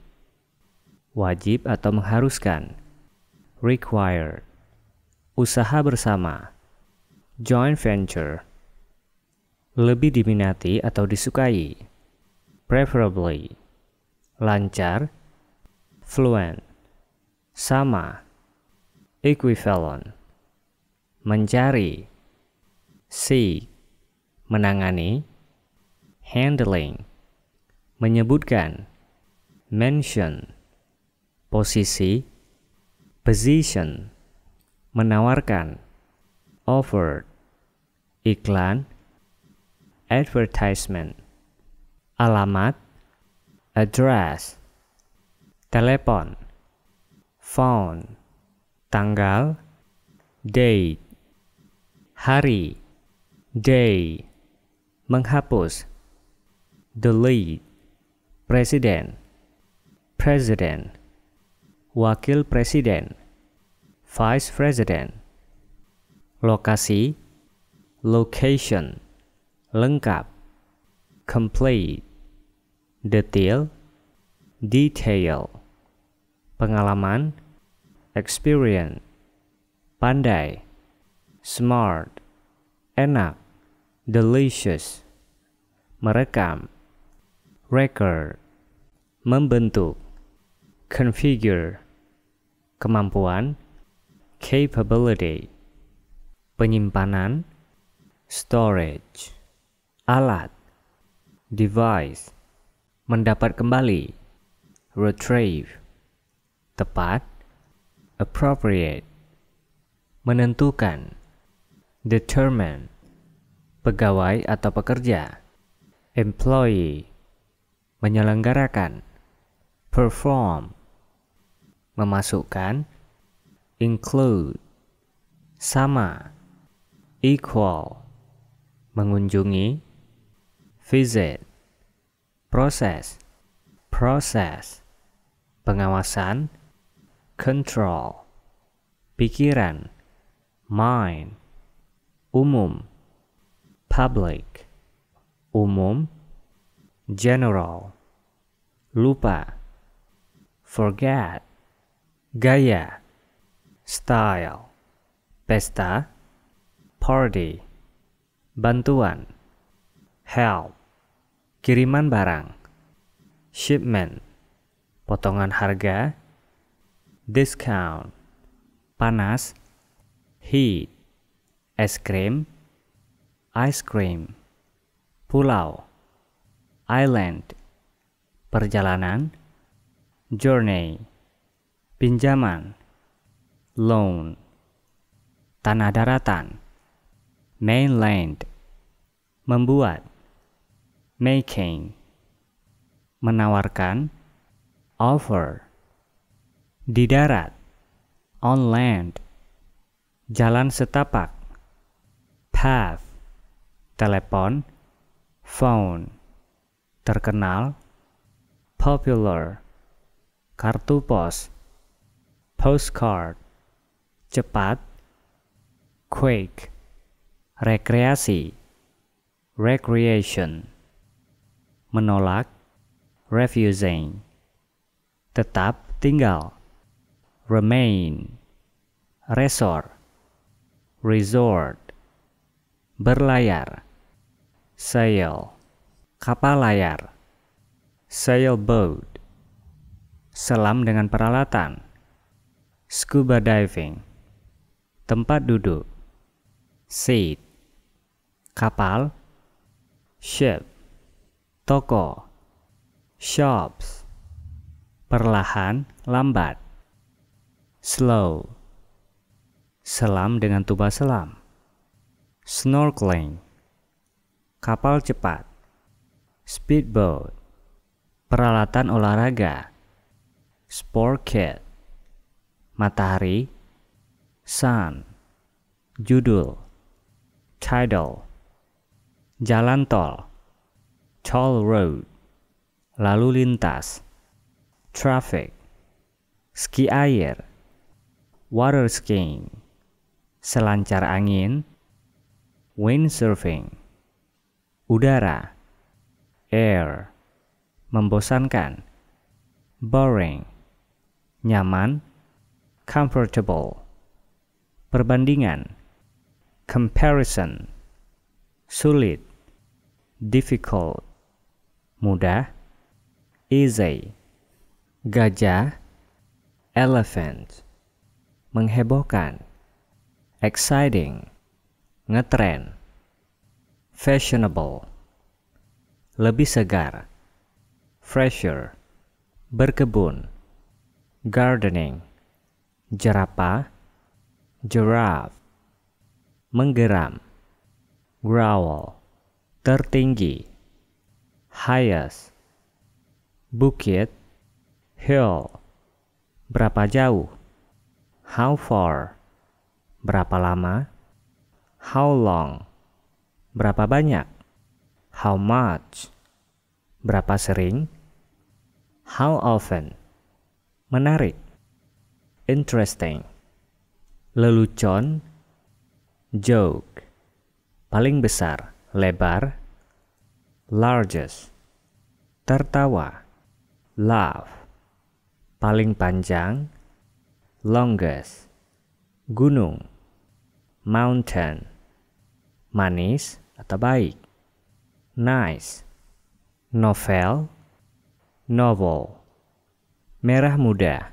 wajib atau mengharuskan, required, usaha bersama, joint venture, lebih diminati atau disukai, preferably, lancar, fluent, sama, equivalent mencari see menangani handling menyebutkan mention posisi position menawarkan offer iklan advertisement alamat address telepon phone tanggal date hari day menghapus delete presiden president wakil presiden vice president lokasi location lengkap complete detail detail pengalaman experience, pandai, smart, enak, delicious, merekam, record, membentuk, configure, kemampuan, capability, penyimpanan, storage, alat, device, mendapat kembali, retrieve, tepat, appropriate, menentukan, determine, pegawai atau pekerja, employee, menyelenggarakan, perform, memasukkan, include, sama, equal, mengunjungi, visit, proses, proses, pengawasan, control, pikiran, mind, umum, public, umum, general, lupa, forget, gaya, style, pesta, party, bantuan, help, kiriman barang, shipment, potongan harga, discount panas heat es krim ice cream pulau island perjalanan journey pinjaman loan tanah daratan mainland membuat making menawarkan offer di darat, on land, jalan setapak, path, telepon, phone, terkenal, popular, kartu pos, postcard, cepat, quick, rekreasi, recreation, menolak, refusing, tetap tinggal remain, resort, resort, berlayar, sail, kapal layar, sailboat, selam dengan peralatan, scuba diving, tempat duduk, seat, kapal, ship, toko, shops, perlahan, lambat slow, selam dengan tuba selam, snorkeling, kapal cepat, speedboat, peralatan olahraga, sport kit, matahari, sun, judul, tidal, jalan tol, toll road, lalu lintas, traffic, ski air, water skiing, selancar angin, windsurfing, udara, air, membosankan, boring, nyaman, comfortable, perbandingan, comparison, sulit, difficult, mudah, easy, gajah, elephant menghebohkan, exciting, ngetren, fashionable, lebih segar, fresher, berkebun, gardening, jerapah, giraffe, menggeram, growl, tertinggi, highest, bukit, hill, berapa jauh, How far? Berapa lama? How long? Berapa banyak? How much? Berapa sering? How often? Menarik. Interesting. Lelucon. Joke. Paling besar, lebar. Largest. Tertawa. Laugh. Paling panjang, longest, gunung, mountain, manis atau baik, nice, novel, novel, merah muda,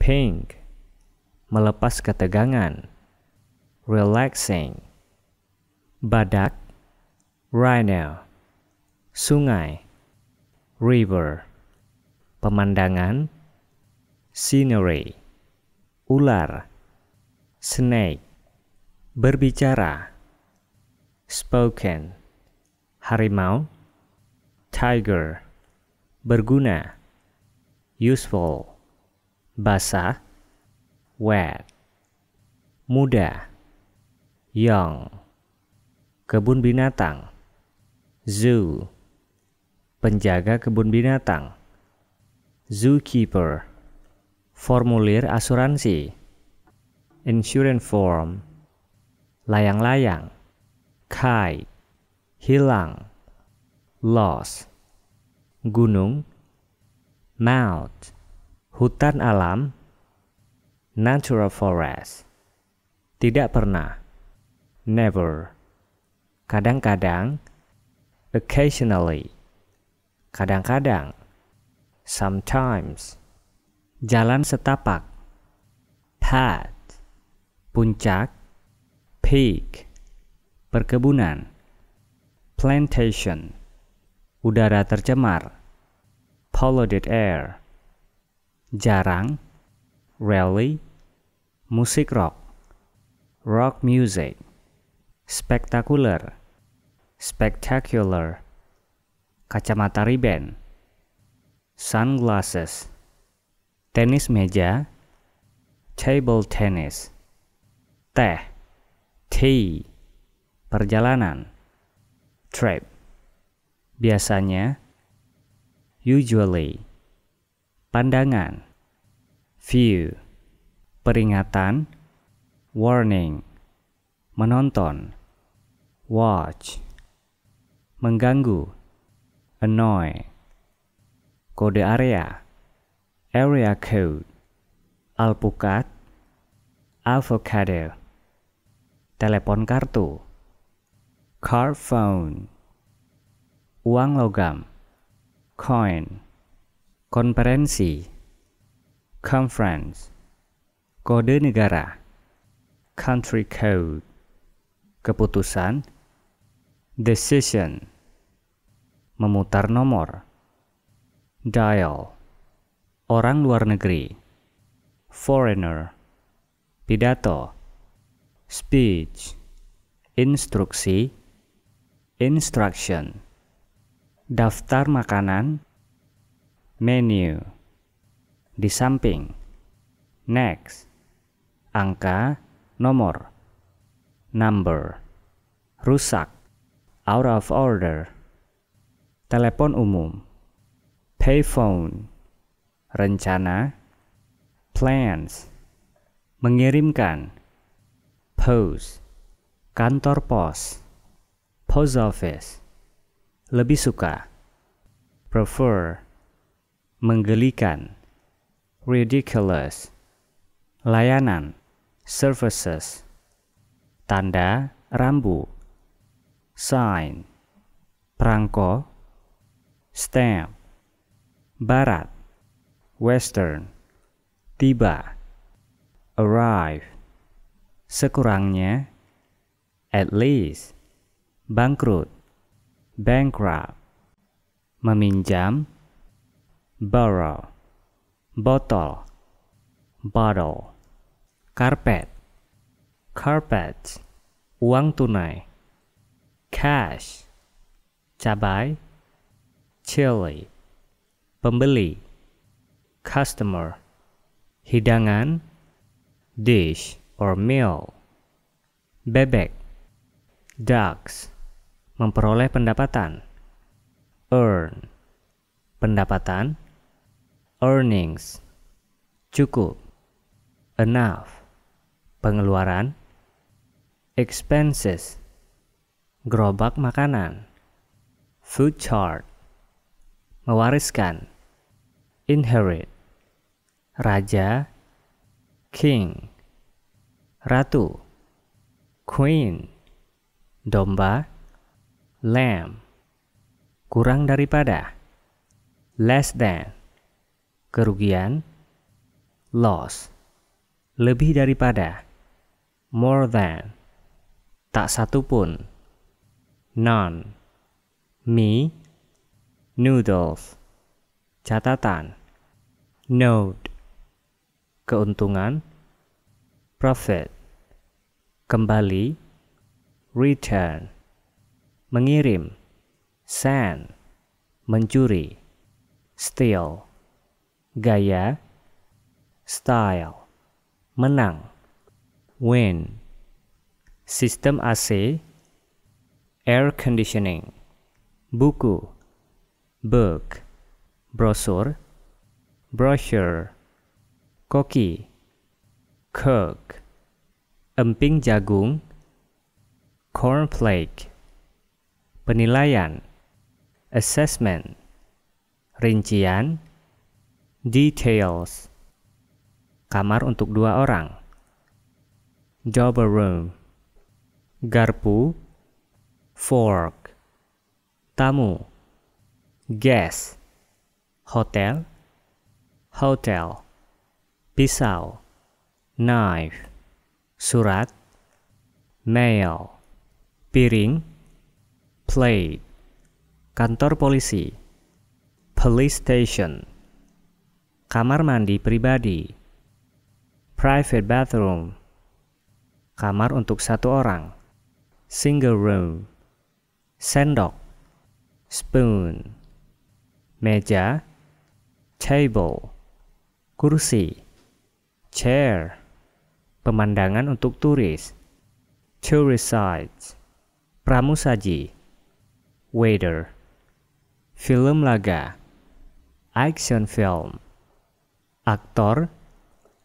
pink, melepas ketegangan, relaxing, badak, rhino, sungai, river, pemandangan, scenery ular, snake, berbicara, spoken, harimau, tiger, berguna, useful, basah, wet, muda, young, kebun binatang, zoo, penjaga kebun binatang, zookeeper, formulir asuransi, insurance form, layang-layang, kai, hilang, loss, gunung, mount, hutan alam, natural forest, tidak pernah, never, kadang-kadang, occasionally, kadang-kadang, sometimes jalan setapak path puncak peak perkebunan plantation udara tercemar polluted air jarang rally musik rock rock music spektakuler spectacular kacamata riben sunglasses tenis meja, table tennis, teh, tea, perjalanan, trip, biasanya, usually, pandangan, view, peringatan, warning, menonton, watch, mengganggu, annoy, kode area area code, alpukat, avocado, telepon kartu, car phone, uang logam, coin, konferensi, conference, kode negara, country code, keputusan, decision, memutar nomor, dial, orang luar negeri, foreigner, pidato, speech, instruksi, instruction, daftar makanan, menu, di samping, next, angka, nomor, number, rusak, out of order, telepon umum, payphone, rencana plans mengirimkan post kantor pos post office lebih suka prefer menggelikan ridiculous layanan services tanda rambu sign perangko stamp barat western, tiba, arrive, sekurangnya, at least, bangkrut, bankrupt, meminjam, borrow, botol, bottle, karpet, carpet, uang tunai, cash, cabai, chili, pembeli customer, hidangan, dish or meal, bebek, ducks, memperoleh pendapatan, earn, pendapatan, earnings, cukup, enough, pengeluaran, expenses, gerobak makanan, food chart, mewariskan, inherit, raja, king, ratu, queen, domba, lamb, kurang daripada, less than, kerugian, loss, lebih daripada, more than, tak satu pun, none, me, noodles, catatan, note, keuntungan, profit, kembali, return, mengirim, send, mencuri, steal, gaya, style, menang, win, sistem AC, air conditioning, buku, book, brosur, brochure, koki, cook, emping jagung, cornflake, penilaian, assessment, rincian, details, kamar untuk dua orang, double room, garpu, fork, tamu, guest, hotel, hotel pisau, knife, surat, mail, piring, plate, kantor polisi, police station, kamar mandi pribadi, private bathroom, kamar untuk satu orang, single room, sendok, spoon, meja, table, kursi chair pemandangan untuk turis tourist sites pramusaji, waiter film laga action film aktor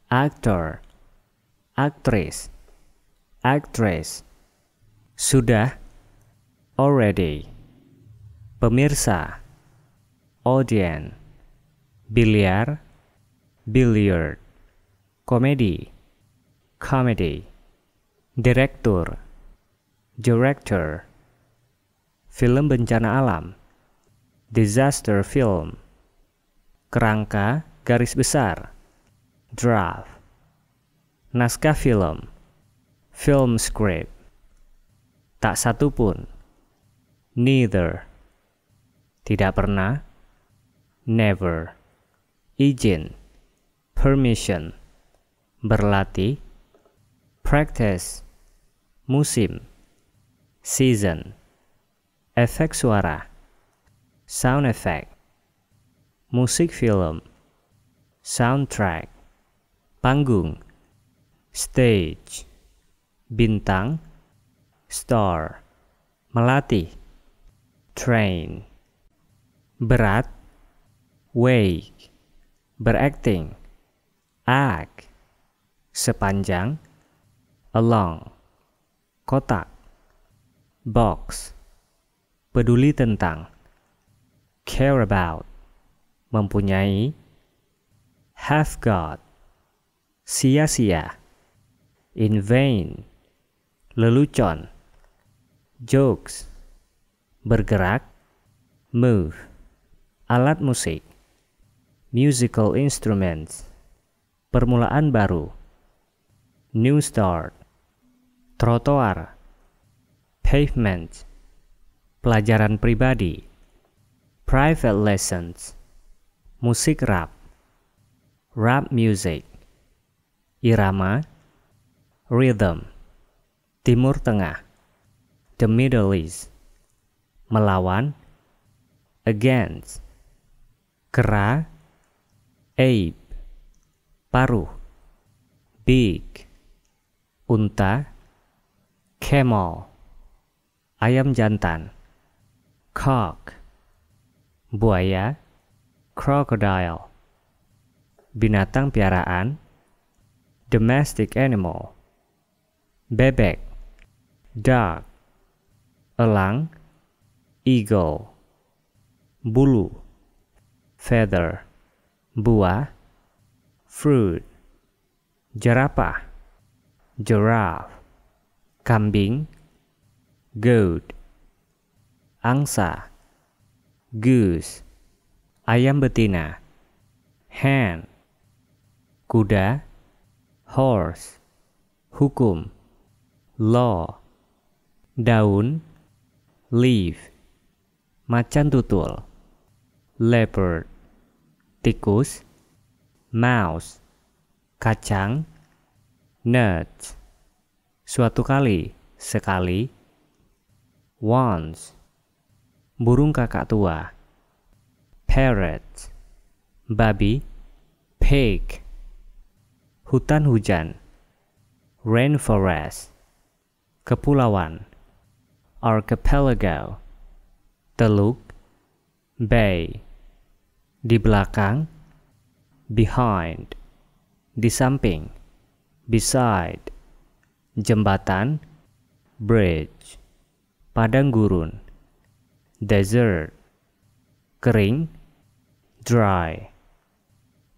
aktor aktris actress sudah already pemirsa audience biliar billiard komedi comedy direktur director film bencana alam disaster film kerangka garis besar draft naskah film film script tak satu pun neither tidak pernah never izin permission berlatih, practice, musim, season, efek suara, sound effect, musik film, soundtrack, panggung, stage, bintang, star, melatih, train, berat, wake, berakting, act, sepanjang along kotak box peduli tentang care about mempunyai have got sia-sia in vain lelucon jokes bergerak move alat musik musical instruments permulaan baru new start, trotoar, pavement, pelajaran pribadi, private lessons, musik rap, rap music, irama, rhythm, timur tengah, the middle east, melawan, against, kera, ape, paruh, big, unta, camel, ayam jantan, cock, buaya, crocodile, binatang piaraan, domestic animal, bebek, duck, elang, eagle, bulu, feather, buah, fruit, jerapah, giraffe, kambing, goat, angsa, goose, ayam betina, hen, kuda, horse, hukum, law, daun, leaf, macan tutul, leopard, tikus, mouse, kacang, Nerd. Suatu kali, sekali. Once. Burung kakak tua. Parrot. Babi. Pig. Hutan hujan. Rainforest. Kepulauan. Archipelago. Teluk. Bay. Di belakang. Behind. Di samping beside jembatan bridge padang gurun desert kering dry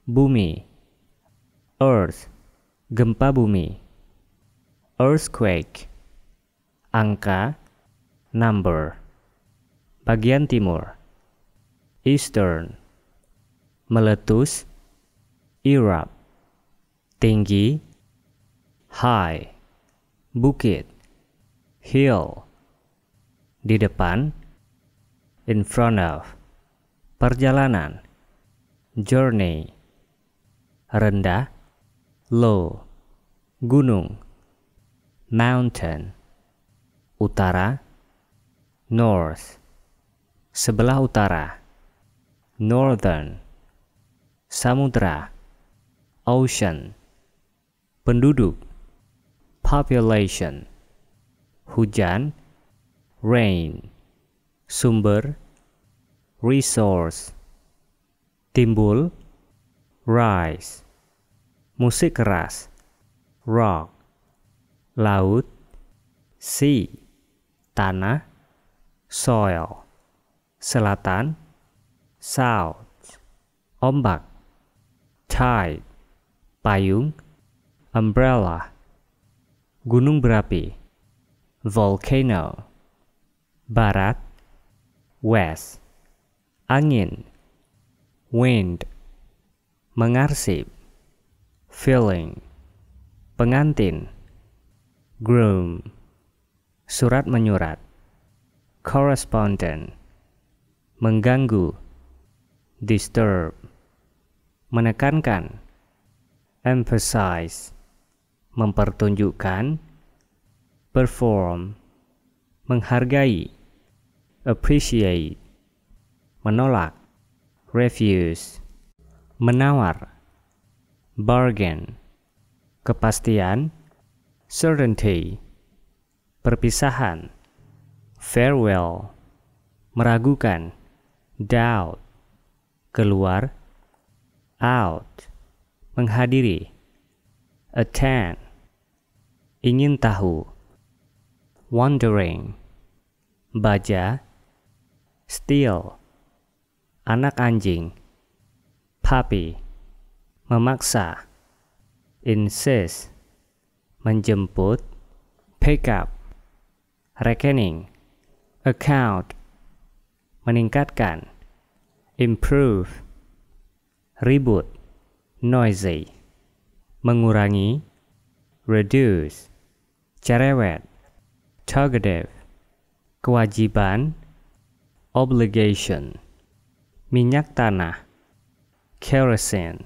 bumi earth gempa bumi earthquake angka number bagian timur eastern meletus erupt tinggi high, bukit, hill. Di depan, in front of, perjalanan, journey. Rendah, low, gunung, mountain. Utara, north, sebelah utara, northern. Samudra, ocean. Penduduk, population hujan rain sumber resource timbul rise musik keras rock laut sea tanah soil selatan south ombak tide payung umbrella gunung berapi, volcano, barat, west, angin, wind, mengarsip, feeling, pengantin, groom, surat menyurat, correspondent, mengganggu, disturb, menekankan, emphasize, mempertunjukkan perform menghargai appreciate menolak refuse menawar bargain kepastian certainty perpisahan farewell meragukan doubt keluar out menghadiri attend ingin tahu wondering baja steal anak anjing puppy memaksa insist menjemput pick up rekening account meningkatkan improve ribut noisy mengurangi, reduce, cerewet, targeted, kewajiban, obligation, minyak tanah, kerosene,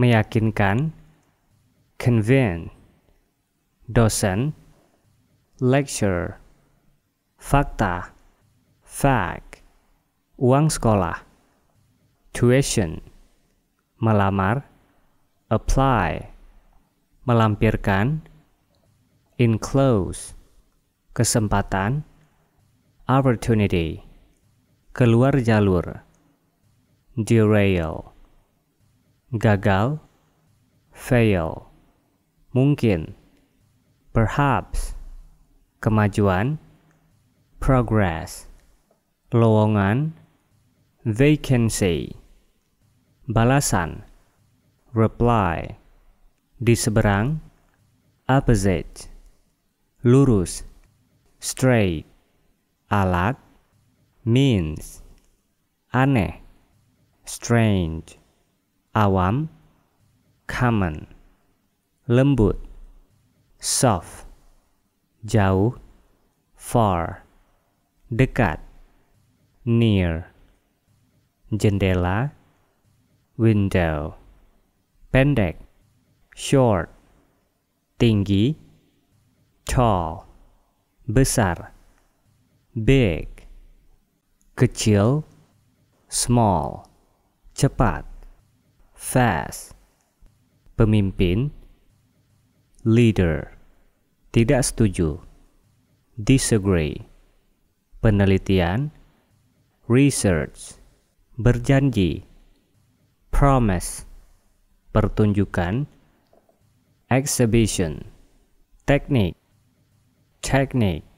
meyakinkan, convince, dosen, lecture, fakta, fact, uang sekolah, tuition, melamar, apply melampirkan enclose kesempatan opportunity keluar jalur derail gagal fail mungkin perhaps kemajuan progress lowongan vacancy balasan reply. Di seberang, opposite, lurus, straight, alat, means, aneh, strange, awam, common, lembut, soft, jauh, far, dekat, near, jendela, window pendek short tinggi tall besar big kecil small cepat fast pemimpin leader tidak setuju disagree penelitian research berjanji promise pertunjukan, exhibition, teknik, teknik,